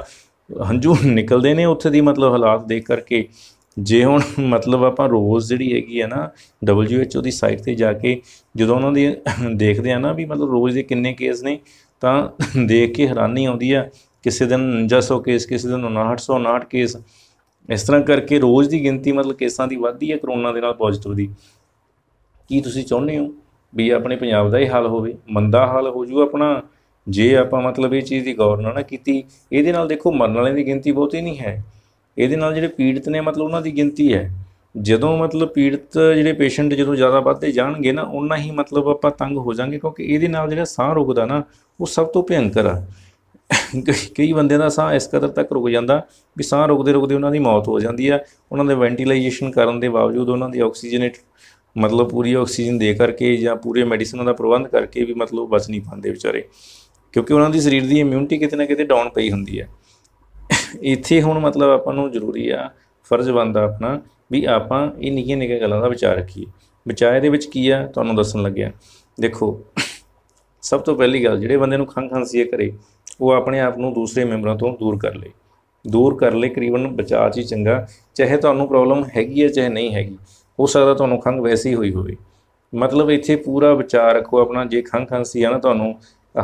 ਹੰਝੂ ਨਿਕਲਦੇ ਨੇ ਉੱਥੇ ਦੀ ਮਤਲਬ ਹਾਲਾਤ ਦੇਖ ਕਰਕੇ ਜੇ ਹੁਣ *laughs* ਮਤਲਬ ਆਪਾਂ ਰੋਜ਼ ਜਿਹੜੀ ਹੈਗੀ ਹੈ ਨਾ WHO ਦੀ ਸਾਈਟ ਤੇ ਜਾ ਕੇ ਜਦੋਂ ਉਹਨਾਂ ਦੀ *laughs* ਦੇਖਦੇ ਆ ਨਾ ਵੀ ਮਤਲਬ ਰੋਜ਼ ਦੇ ਕਿੰਨੇ ਕੇਸ ਨੇ ਤਾਂ *laughs* ਦੇਖ ਕੇ ਹੈਰਾਨੀ ਆਉਂਦੀ ਆ ਕਿਸੇ ਦਿਨ 4900 ਕੇਸ ਕਿਸੇ ਦਿਨ 5900 59 ਕੇਸ ਇਸ ਤਰ੍ਹਾਂ ਕਰਕੇ ਰੋਜ਼ ਦੀ ਗਿਣਤੀ ਮਤਲਬ ਕੇਸਾਂ ਦੀ ਵੱਧਦੀ ਹੈ ਕਰੋਨਾ ਦੇ ਨਾਲ ਪੋਜ਼ਿਟਿਵ ਦੀ ਕੀ ਤੁਸੀਂ ਚਾਹੁੰਦੇ ਹੋ ਵੀ ਆਪਣੇ ਪੰਜਾਬ ਦਾ ਇਹ ਹਾਲ ਹੋਵੇ ਮੰਦਾ ਹਾਲ ਹੋ ਜੂ ਆਪਣਾ ਜੇ ਆਪਾਂ ਮਤਲਬ ਇਹ ਚੀਜ਼ ਦੀ ਗੌਰ ਨਾ ਕੀਤੀ ਇਹਦੇ ਨਾਲ ਦੇਖੋ ਮਰਨ ਵਾਲਿਆਂ ਦੀ ਗਿਣਤੀ ਬਹੁਤੀ ਨਹੀਂ ਹੈ ਇਹਦੇ ਨਾਲ ਜਿਹੜੇ ਪੀੜਤ ਨੇ ਮਤਲਬ ਉਹਨਾਂ ਦੀ ਗਿਣਤੀ ਹੈ ਜਦੋਂ ਮਤਲਬ ਪੀੜਤ ਜਿਹੜੇ ਪੇਸ਼ੈਂਟ ਜਦੋਂ ਜ਼ਿਆਦਾ ਵੱਧਦੇ ਜਾਣਗੇ ਨਾ ਉਹਨਾਂ ਹੀ ਮਤਲਬ ਆਪਾਂ ਤੰਗ ਹੋ ਜਾਾਂਗੇ ਕਿਉਂਕਿ ਇਹਦੇ ਨਾਲ ਜਿਹੜਾ ਸਾਹ ਰੁਕਦਾ ਨਾ ਉਹ ਸਭ ਤੋਂ ਭਿਆਨਕ ਆ ਕਈ ਬੰਦਿਆਂ ਦਾ ਸਾਹ ਇਸ ਕਦਰ ਤੱਕ ਰੁਕ ਜਾਂਦਾ ਵੀ ਸਾਹ ਰੁਕਦੇ ਰੁਕਦੇ ਉਹਨਾਂ ਦੀ ਮੌਤ ਹੋ ਜਾਂਦੀ ਆ ਉਹਨਾਂ ਦੇ ਵੈਂਟੀਲਾਈਜੇਸ਼ਨ ਕਰਨ ਦੇ ਬਾਵਜੂਦ ਉਹਨਾਂ ਦੀ ਆਕਸੀਜਨੇਟ ਮਤਲਬ ਪੂਰੀ ਆਕਸੀਜਨ ਦੇ ਕਰਕੇ ਜਾਂ ਪੂਰੇ ਮੈਡੀਸਿਨਾਂ ਦਾ ਪ੍ਰਬੰਧ ਕਰਕੇ ਵੀ ਮਤਲਬ ਬਚ ਨਹੀਂ ਪਾਉਂਦੇ ਵਿਚਾਰੇ ਕਿਉਂਕਿ ਉਹਨਾਂ ਦੀ ਸਰੀਰ ਦੀ ਇਮਿਊਨਿਟੀ ਕਿਤੇ ਨਾ ਕਿਤੇ ਡਾਊਨ ਪਈ ਹੁੰਦੀ ਹੈ ਇੱਥੇ ਹੁਣ ਮਤਲਬ ਆਪਾਂ ਨੂੰ ਜ਼ਰੂਰੀ ਆ ਫਰਜ਼ ਬੰਦਾ ਆਪਣਾ ਵੀ ਆਪਾਂ ਇਹ ਨਿੱਕੀਆਂ ਨਿੱਕੀਆਂ ਗੱਲਾਂ ਦਾ ਵਿਚਾਰ ਰੱਖੀਏ ਵਿਚਾਰੇ ਦੇ ਵਿੱਚ ਕੀ ਆ ਤੁਹਾਨੂੰ ਦੱਸਣ ਲੱਗਿਆ ਦੇਖੋ ਸਭ ਤੋਂ ਪਹਿਲੀ ਗੱਲ ਜਿਹੜੇ ਬੰਦੇ ਨੂੰ ਖੰਗ ਆ ਕਰੇ ਉਹ ਆਪਣੇ ਆਪ ਨੂੰ ਦੂਸਰੇ ਮੈਂਬਰਾਂ ਤੋਂ ਦੂਰ ਕਰ ਲੇ ਦੂਰ ਕਰ ਲੇ ਕਰੀਬਨ ਬਚਾਅ ਚ ਹੀ ਚੰਗਾ ਚਾਹੇ ਤੁਹਾਨੂੰ ਪ੍ਰੋਬਲਮ ਹੈਗੀ ਹੈ ਚਾਹੇ ਨਹੀਂ ਹੈਗੀ ਹੋ ਸਕਦਾ ਤੁਹਾਨੂੰ ਖੰਗ ਵੈਸੇ ਹੀ ਹੋਈ ਹੋਵੇ ਮਤਲਬ ਇੱਥੇ ਪੂਰਾ ਵਿਚਾਰ ਰੱਖੋ ਆਪਣਾ ਜੇ ਖੰਗ ਖਾਂਸੀ ਆ ਨਾ ਤੁਹਾਨੂੰ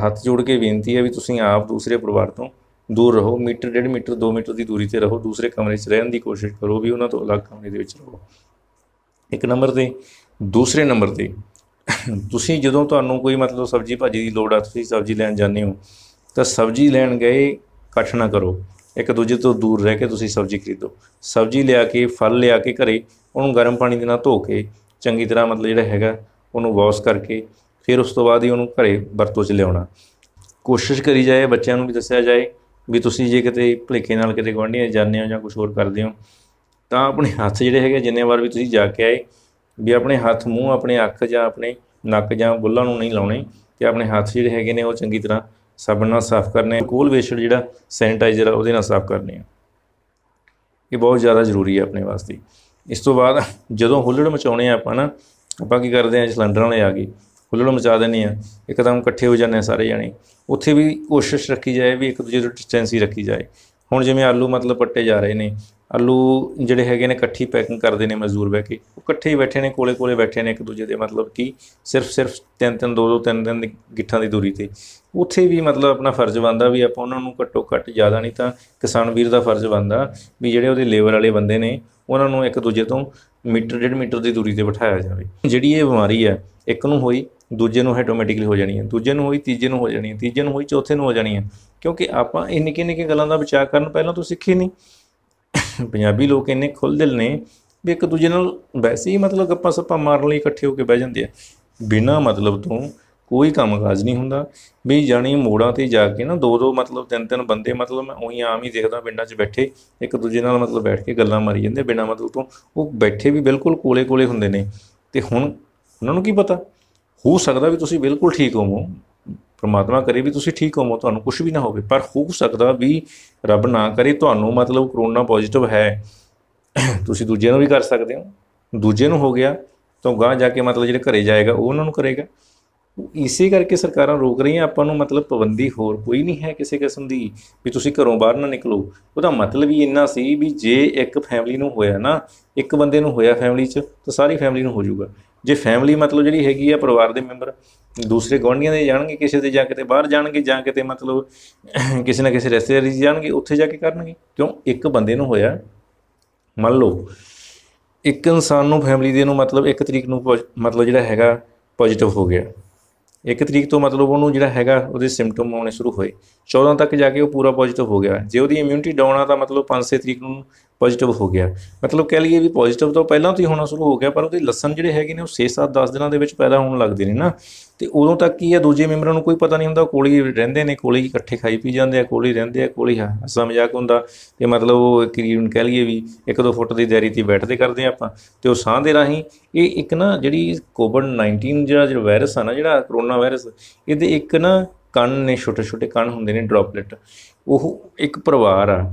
ਹੱਥ ਜੋੜ ਕੇ ਬੇਨਤੀ ਹੈ ਵੀ ਤੁਸੀਂ ਆਪ ਦੂਸਰੇ ਪਰਿਵਾਰ ਤੋਂ ਦੂਰ ਰਹੋ ਮੀਟਰ ਡੇਢ ਮੀਟਰ 2 ਮੀਟਰ ਦੀ ਦੂਰੀ ਤੇ ਰਹੋ ਦੂਸਰੇ ਕਮਰੇ 'ਚ ਰਹਿਣ ਦੀ ਕੋਸ਼ਿਸ਼ ਕਰੋ ਵੀ ਉਹਨਾਂ ਤੋਂ ਅਲੱਗ ਕਮਰੇ ਦੇ ਵਿੱਚ ਰਹੋ ਇੱਕ ਨੰਬਰ ਤੇ ਦੂਸਰੇ ਨੰਬਰ ਤੇ ਤੁਸੀਂ ਜਦੋਂ ਤੁਹਾਨੂੰ ਕੋਈ ਮਤਲਬ ਸਬਜ਼ੀ ਭਾਜੀ ਦੀ ਲੋੜ ਆ ਤੁਸੀਂ ਸਬਜ਼ੀ ਲੈਣ ਜਾਂਦੇ ਹੋ ਤਾਂ ਸਬਜ਼ੀ ਲੈਣ ਗਏ ਇਕੱਠ ਨਾ ਕਰੋ ਇੱਕ ਦੂਜੇ ਤੋਂ ਦੂਰ ਰਹਿ ਕੇ ਤੁਸੀਂ ਸਬਜ਼ੀ ਖਰੀਦੋ ਸਬਜ਼ੀ ਲਿਆ ਕੇ ਫਲ ਲਿਆ ਕੇ ਘਰੇ ਉਹਨੂੰ ਗਰਮ ਪਾਣੀ ਦੇ ਨਾਲ ਧੋ ਕੇ ਚੰਗੀ ਤਰ੍ਹਾਂ ਮਤਲਬ ਜਿਹੜਾ ਹੈਗਾ ਉਹਨੂੰ ਵਾਸ਼ ਕਰਕੇ ਫਿਰ ਉਸ ਤੋਂ ਬਾਅਦ ਹੀ ਉਹਨੂੰ ਘਰੇ ਵਰਤੋਂ 'ਚ ਲਿਆਉਣਾ ਕੋਸ਼ਿਸ਼ ਕਰੀ ਜਾਏ ਬੱਚਿਆਂ ਨੂੰ ਵੀ ਦੱਸਿਆ ਜਾਏ ਵੀ ਤੁਸੀਂ ਜੇ ਕਿਤੇ ਭਲੇਖੇ ਨਾਲ ਕਿਤੇ ਗਵਾਂਢੀਆਂ ਜਾਂਦੇ ਹੋ ਜਾਂ ਕੁਝ ਹੋਰ ਕਰਦੇ ਹੋ ਤਾਂ ਆਪਣੇ ਹੱਥ ਜਿਹੜੇ ਹੈਗੇ ਜਿੰਨੇ ਵਾਰ ਵੀ ਤੁਸੀਂ ਜਾ ਕੇ ਆਏ ਵੀ ਆਪਣੇ ਹੱਥ ਮੂੰਹ ਆਪਣੇ ਅੱਖ ਜਾਂ ਆਪਣੇ ਨੱਕ ਜਾਂ ਬੁੱਲਾਂ ਨੂੰ ਨਹੀਂ ਲਾਉਣੇ ਤੇ ਆਪਣੇ ਹੱਥ ਜਿਹੜੇ ਹੈਗੇ ਨੇ ਉਹ ਚੰਗੀ ਤਰ੍ਹਾਂ ਸਾਬਣ ਨਾਲ ਸਾਫ਼ ਕਰਨੇ ਕੋਲ ਵੇਸ਼ੜ ਜਿਹੜਾ ਸੈਨੀਟਾਈਜ਼ਰ ਆ ਉਹਦੇ ਨਾਲ ਸਾਫ਼ ਕਰਨੇ ਆ ਇਹ ਬਹੁਤ ਜ਼ਿਆਦਾ ਜ਼ਰੂਰੀ ਹੈ ਆਪਣੇ ਵਾਸਤੇ ਇਸ ਤੋਂ ਬਾਅਦ ਜਦੋਂ ਹੁੱਲੜ ਮਚਾਉਣੇ ਆ ਆਪਾਂ ਨਾ ਆਪਾਂ ਕੀ ਕਰਦੇ ਆ ਸਿਲੰਡਰ ਵਾਲੇ ਆ ਗਏ ਹੁੱਲੜ ਮਚਾ ਦੇਣੀ ਆ ਇੱਕਦਮ ਇਕੱਠੇ ਹੋ ਜਾਂਦੇ ਸਾਰੇ ਜਾਣੇ ਉੱਥੇ ਵੀ ਕੋਸ਼ਿਸ਼ ਰੱਖੀ ਜਾਏ ਵੀ ਇੱਕ ਦੂਜੇ ਤੋਂ ਡਿਸਟੈਂਸ ਹੀ ਰੱਖੀ ਜਾਏ ਹੁਣ ਜਿਵੇਂ ਆਲੂ ਮਤਲਬ ਪੱਟੇ ਜਾ ਰਹੇ ਨੇ ਆਲੂ ਜਿਹੜੇ ਹੈਗੇ ਨੇ ਇਕੱਠੀ ਪੈਕਿੰਗ ਕਰਦੇ ਨੇ ਮਜ਼ਦੂਰ ਬਹਿ ਕੇ ਉਹ ਇਕੱਠੇ ਹੀ ਬੈਠੇ ਨੇ ਕੋਲੇ ਕੋਲੇ ਬੈਠੇ ਨੇ ਇੱਕ ਦੂਜੇ ਦੇ ਮਤਲਬ ਕਿ ਸਿਰਫ ਸਿਰਫ ਤਿੰਨ ਤਿੰਨ ਦੋ ਦੋ ਤਿੰਨ ਦਿਨ ਦੀ ਗਿੱਠਾਂ ਦੀ ਦੂਰੀ ਤੇ ਉੱਥੇ ਵੀ ਮਤਲਬ ਆਪਣਾ ਫਰਜ਼ ਬੰਦਾ ਵੀ ਆਪਾਂ ਉਹਨਾਂ ਨੂੰ ਘੱਟੋ ਘੱਟ ਜ਼ਿਆਦਾ ਨਹੀਂ ਤਾਂ ਕਿਸਾਨ ਵੀਰ ਦਾ ਫਰਜ਼ ਬੰਦਾ ਵੀ ਜਿਹੜੇ ਉਹਦੇ ਲੇਬਰ ਵਾਲੇ ਬੰਦੇ ਨੇ ਉਹਨਾਂ ਨੂੰ ਇੱਕ ਦੂਜੇ ਤੋਂ ਮੀਟਰ ਡੇਢ ਮੀਟਰ ਦੀ ਦੂਰੀ ਤੇ ਬਿਠਾਇਆ ਜਾਵੇ ਜਿਹੜੀ ਇਹ ਬਿਮਾਰੀ ਹੈ ਇੱਕ ਨੂੰ ਹੋਈ ਦੂਜੇ ਨੂੰ ਆਟੋਮੈਟਿਕਲੀ ਹੋ ਜਾਣੀ ਹੈ ਦੂਜੇ ਨੂੰ ਹੋਈ ਤੀਜੇ ਨੂੰ ਹੋ ਜਾਣੀ ਹੈ ਤੀਜੇ ਨੂੰ ਹੋਈ ਚੌਥੇ ਨੂੰ ਹੋ ਜਾਣੀ ਹੈ ਕਿਉਂਕਿ ਆਪਾਂ ਇਹ ਨਿੱਕੇ ਨਿੱਕੇ ਗੱਲਾਂ ਦਾ ਵਿਚਾਰ ਕਰਨ ਪਹਿਲਾਂ ਤੋਂ ਸਿੱਖੀ ਨਹੀਂ ਪੰਜਾਬੀ ਲੋਕ ਇੰਨੇ ਖੁੱਲ੍ਹਦਿਲ ਨੇ ਵੀ ਇੱਕ ਦੂਜੇ ਨਾਲ ਵੈਸੇ ਹੀ ਮਤਲਬ ਗੱਪਾਂ ਸੱਪਾਂ ਮਾਰਨ ਲਈ ਇਕੱਠੇ ਹੋ ਕੇ ਬਹਿ ਜਾਂਦੇ ਆ ਬਿਨਾ ਮਤਲਬ ਤੋਂ ਕੋਈ ਕੰਮਕਾਜ ਨਹੀਂ ਹੁੰਦਾ ਵੀ ਜਾਣੀ ਮੋੜਾਂ ਤੇ ਜਾ ਕੇ ਨਾ ਦੋ ਦੋ ਮਤਲਬ ਤਿੰਨ ਤਿੰਨ ਬੰਦੇ ਮਤਲਬ ਮੈਂ ਉਹੀ ਆਮ ਹੀ ਦੇਖਦਾ ਪਿੰਡਾਂ 'ਚ ਬੈਠੇ ਇੱਕ ਦੂਜੇ ਨਾਲ ਮਤਲਬ ਬੈਠ ਕੇ ਗੱਲਾਂ ਮਾਰੀ ਜਾਂਦੇ ਬਿਨਾ ਮਤਲਬ ਤੋਂ ਉਹ ਬੈਠੇ ਵੀ ਬਿਲਕੁਲ ਕੋਲੇ-ਕੋਲੇ ਹੁੰਦੇ ਨੇ ਤੇ ਹੁਣ ਉਹਨਾਂ ਨੂੰ ਕੀ ਪਤਾ ਹੋ ਸਕਦਾ ਵੀ ਤੁਸੀਂ ਬਿਲਕੁਲ ਠੀਕ ਹੋਵੋ ਪਰਮਾਤਮਾ ਕਰੇ ਵੀ ਤੁਸੀਂ ਠੀਕ ਹੋਵੋ ਤੁਹਾਨੂੰ ਕੁਝ ਵੀ ਨਾ ਹੋਵੇ ਪਰ ਹੋ ਸਕਦਾ ਵੀ ਰੱਬ ਨਾ ਕਰੇ ਤੁਹਾਨੂੰ ਮਤਲਬ ਕਰੋਨਾ ਪੋਜ਼ਿਟਿਵ ਹੈ ਤੁਸੀਂ ਦੂਜੇ ਨੂੰ ਵੀ ਕਰ ਸਕਦੇ ਹੋ ਦੂਜੇ ਨੂੰ ਹੋ ਗਿਆ ਤਾਂ ਗਾਂ ਜਾ ਕੇ ਮਤਲਬ ਜਿਹੜੇ ਘਰੇ ਜਾਏਗਾ ਉਹ ਉਹਨਾਂ ਨੂੰ ਕਰੇਗਾ ਇਸੇ ਕਰਕੇ ਸਰਕਾਰਾਂ ਰੋਕ ਰਹੀਆਂ ਆਪਾਂ ਨੂੰ ਮਤਲਬ ਪਾਬੰਦੀ ਹੋਰ ਕੋਈ ਨਹੀਂ ਹੈ ਕਿਸੇ ਕਿਸਮ ਦੀ ਵੀ ਤੁਸੀਂ ਘਰੋਂ ਬਾਹਰ ਨਾ ਨਿਕਲੋ ਉਹਦਾ ਮਤਲਬ ਹੀ ਇੰਨਾ ਸੀ ਵੀ ਜੇ ਇੱਕ ਫੈਮਿਲੀ ਨੂੰ ਹੋਇਆ ਨਾ ਇੱਕ ਬੰਦੇ ਨੂੰ ਹੋਇਆ ਫੈਮਿਲੀ 'ਚ ਤਾਂ ਸਾਰੀ ਫੈਮਿਲੀ ਨੂੰ ਹੋ ਜਾਊਗਾ ਜੇ ਫੈਮਿਲੀ ਮਤਲਬ ਜਿਹੜੀ ਹੈਗੀ ਆ ਪਰਿਵਾਰ ਦੇ ਮੈਂਬਰ ਦੂਸਰੇ ਗਵਾਂਢੀਆਂ ਦੇ ਜਾਣਗੇ ਕਿਸੇ ਦੇ ਜਾਂ ਕਿਤੇ ਬਾਹਰ ਜਾਣਗੇ ਜਾਂ ਕਿਤੇ ਮਤਲਬ ਕਿਸੇ ਨਾ ਕਿਸੇ ਰਿਸ਼ਤੇਦਾਰੀ ਜਾਣਗੇ ਉੱਥੇ ਜਾ ਕੇ ਕਰਨਗੇ ਕਿਉਂ ਇੱਕ ਬੰਦੇ ਨੂੰ ਹੋਇਆ ਮੰਨ ਲਓ ਇੱਕ ਇਨਸਾਨ ਨੂੰ ਫੈਮਿਲੀ ਦੇ ਨੂੰ ਮਤਲਬ ਇੱਕ ਤਰੀਕ ਨੂੰ ਮਤਲਬ ਜਿਹੜਾ ਹੈਗਾ ਪੋਜ਼ਿਟਿਵ ਹੋ ਗਿਆ ਇੱਕ ਤਰੀਕ ਤੋਂ ਮਤਲਬ ਉਹਨੂੰ ਜਿਹੜਾ ਹੈਗਾ ਉਹਦੇ ਸਿੰਪਟਮ ਆਉਣੇ ਸ਼ੁਰੂ ਹੋਏ 14 ਤੱਕ ਜਾ ਕੇ ਉਹ ਪੂਰਾ ਪੋਜ਼ਿਟਿਵ ਹੋ ਗਿਆ ਜੇ ਉਹਦੀ ਇਮਿਊਨਿਟੀ ਡਾਊਨ ਆ ਤਾਂ ਮਤਲਬ 5-6 ਤਰੀਕ ਨੂੰ ਪੋਜ਼ਿਟਿਵ ਹੋ ਗਿਆ ਮਤਲਬ ਕਹਿ ਲਈਏ ਵੀ ਪੋਜ਼ਿਟਿਵ ਤੋਂ ਪਹਿਲਾਂ ਤੋਂ ਹੀ ਹੋਣਾ ਸ਼ੁਰੂ ਹੋ ਗਿਆ ਪਰ ਉਹਦੇ ਲੱਛਣ ਜਿਹੜੇ ਹੈਗੇ ਨੇ ਉਹ 6-7 10 ਦਿਨਾਂ ਦੇ ਵਿੱਚ ਪੈਦਾ ਹੋਣ ਲੱਗਦੇ ਨੇ ਨਾ ਤੇ ਉਦੋਂ ਤੱਕ ਕੀ ਹੈ ਦੂਜੇ ਮੈਂਬਰਾਂ ਨੂੰ ਕੋਈ ਪਤਾ ਨਹੀਂ ਹੁੰਦਾ ਕੋਲੀ ਹੀ ਰਹਿੰਦੇ ਨੇ ਕੋਲੀ ਹੀ ਇਕੱਠੇ ਖਾਈ ਪੀ ਜਾਂਦੇ ਆ ਕੋਲੀ ਹੀ ਰਹਿੰਦੇ ਆ ਕੋਲੀ ਹੀ ਹੱਸਾ ਮਜ਼ਾਕ ਹੁੰਦਾ ਤੇ ਮਤਲਬ ਉਹ ਕਰੀਬਨ ਕਹਿ ਲਈਏ ਵੀ ਇੱਕ ਦੋ ਫੁੱਟ ਦੀ ਦੈਰੀ ਤੇ ਬੈਠਦੇ ਕਰਦੇ ਆ ਆਪਾਂ ਤੇ ਉਹ ਸਾਹ ਦੇ ਰਾਹੀਂ ਇਹ ਇੱਕ ਨਾ ਜਿਹੜੀ ਕੋਵਿਡ 19 ਜਿਹੜਾ ਜਿਹੜਾ ਵਾਇਰਸ ਆ ਨਾ ਜਿਹੜਾ ਕਰੋਨਾ ਵਾਇਰਸ ਇਹਦੇ ਇੱਕ ਨਾ ਕਣ ਨੇ ਛੋਟੇ ਛੋਟੇ ਕਣ ਹੁੰਦੇ ਨੇ ਡ੍ਰੌਪਲੇਟ ਉਹ ਇੱਕ ਪਰਿਵਾਰ ਆ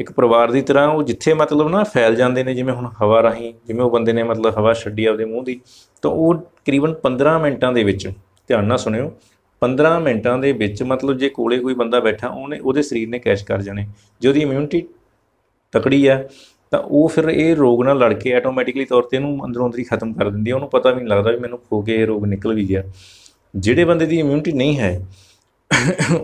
ਇੱਕ ਪਰਿਵਾਰ ਦੀ ਤਰ੍ਹਾਂ ਉਹ ਜਿੱਥੇ ਮਤਲਬ ਨਾ ਫੈਲ ਜਾਂਦੇ ਨੇ ਜਿਵੇਂ ਹੁਣ ਹਵਾ ਰਾਹੀਂ ਜਿਵੇਂ ਉਹ ਬੰਦੇ ਨੇ ਮਤਲਬ ਹਵਾ ਛੱਡੀ ਆਪਦੇ ਮੂੰਹ ਦੀ ਤਾਂ ਉਹ ਤਕਰੀਬਨ 15 ਮਿੰਟਾਂ ਦੇ ਵਿੱਚ ਧਿਆਨ ਨਾਲ ਸੁਣਿਓ 15 ਮਿੰਟਾਂ ਦੇ ਵਿੱਚ ਮਤਲਬ ਜੇ ਕੋਲੇ ਕੋਈ ਬੰਦਾ ਬੈਠਾ ਉਹਨੇ ਉਹਦੇ ਸਰੀਰ ਨੇ ਕੈਚ ਕਰ ਜਾਣੇ ਜੇ ਉਹਦੀ ਇਮਿਊਨਿਟੀ ਤਕੜੀ ਆ ਤਾਂ ਉਹ ਫਿਰ ਇਹ ਰੋਗ ਨਾਲ ਲੜ ਕੇ ਆਟੋਮੈਟਿਕਲੀ ਤੌਰ ਤੇ ਇਹਨੂੰ ਅੰਦਰੋਂ ਅੰਦਰੀ ਖਤਮ ਕਰ ਦਿੰਦੀ ਆ ਉਹਨੂੰ ਪਤਾ ਵੀ ਨਹੀਂ ਲੱਗਦਾ ਵੀ ਮੈਨੂੰ ਹੋ ਕੇ ਇਹ ਰੋਗ ਨਿਕਲ ਵੀ ਗਿਆ ਜਿਹੜੇ ਬੰਦੇ ਦੀ ਇਮਿਊਨਿਟੀ ਨਹੀਂ ਹੈ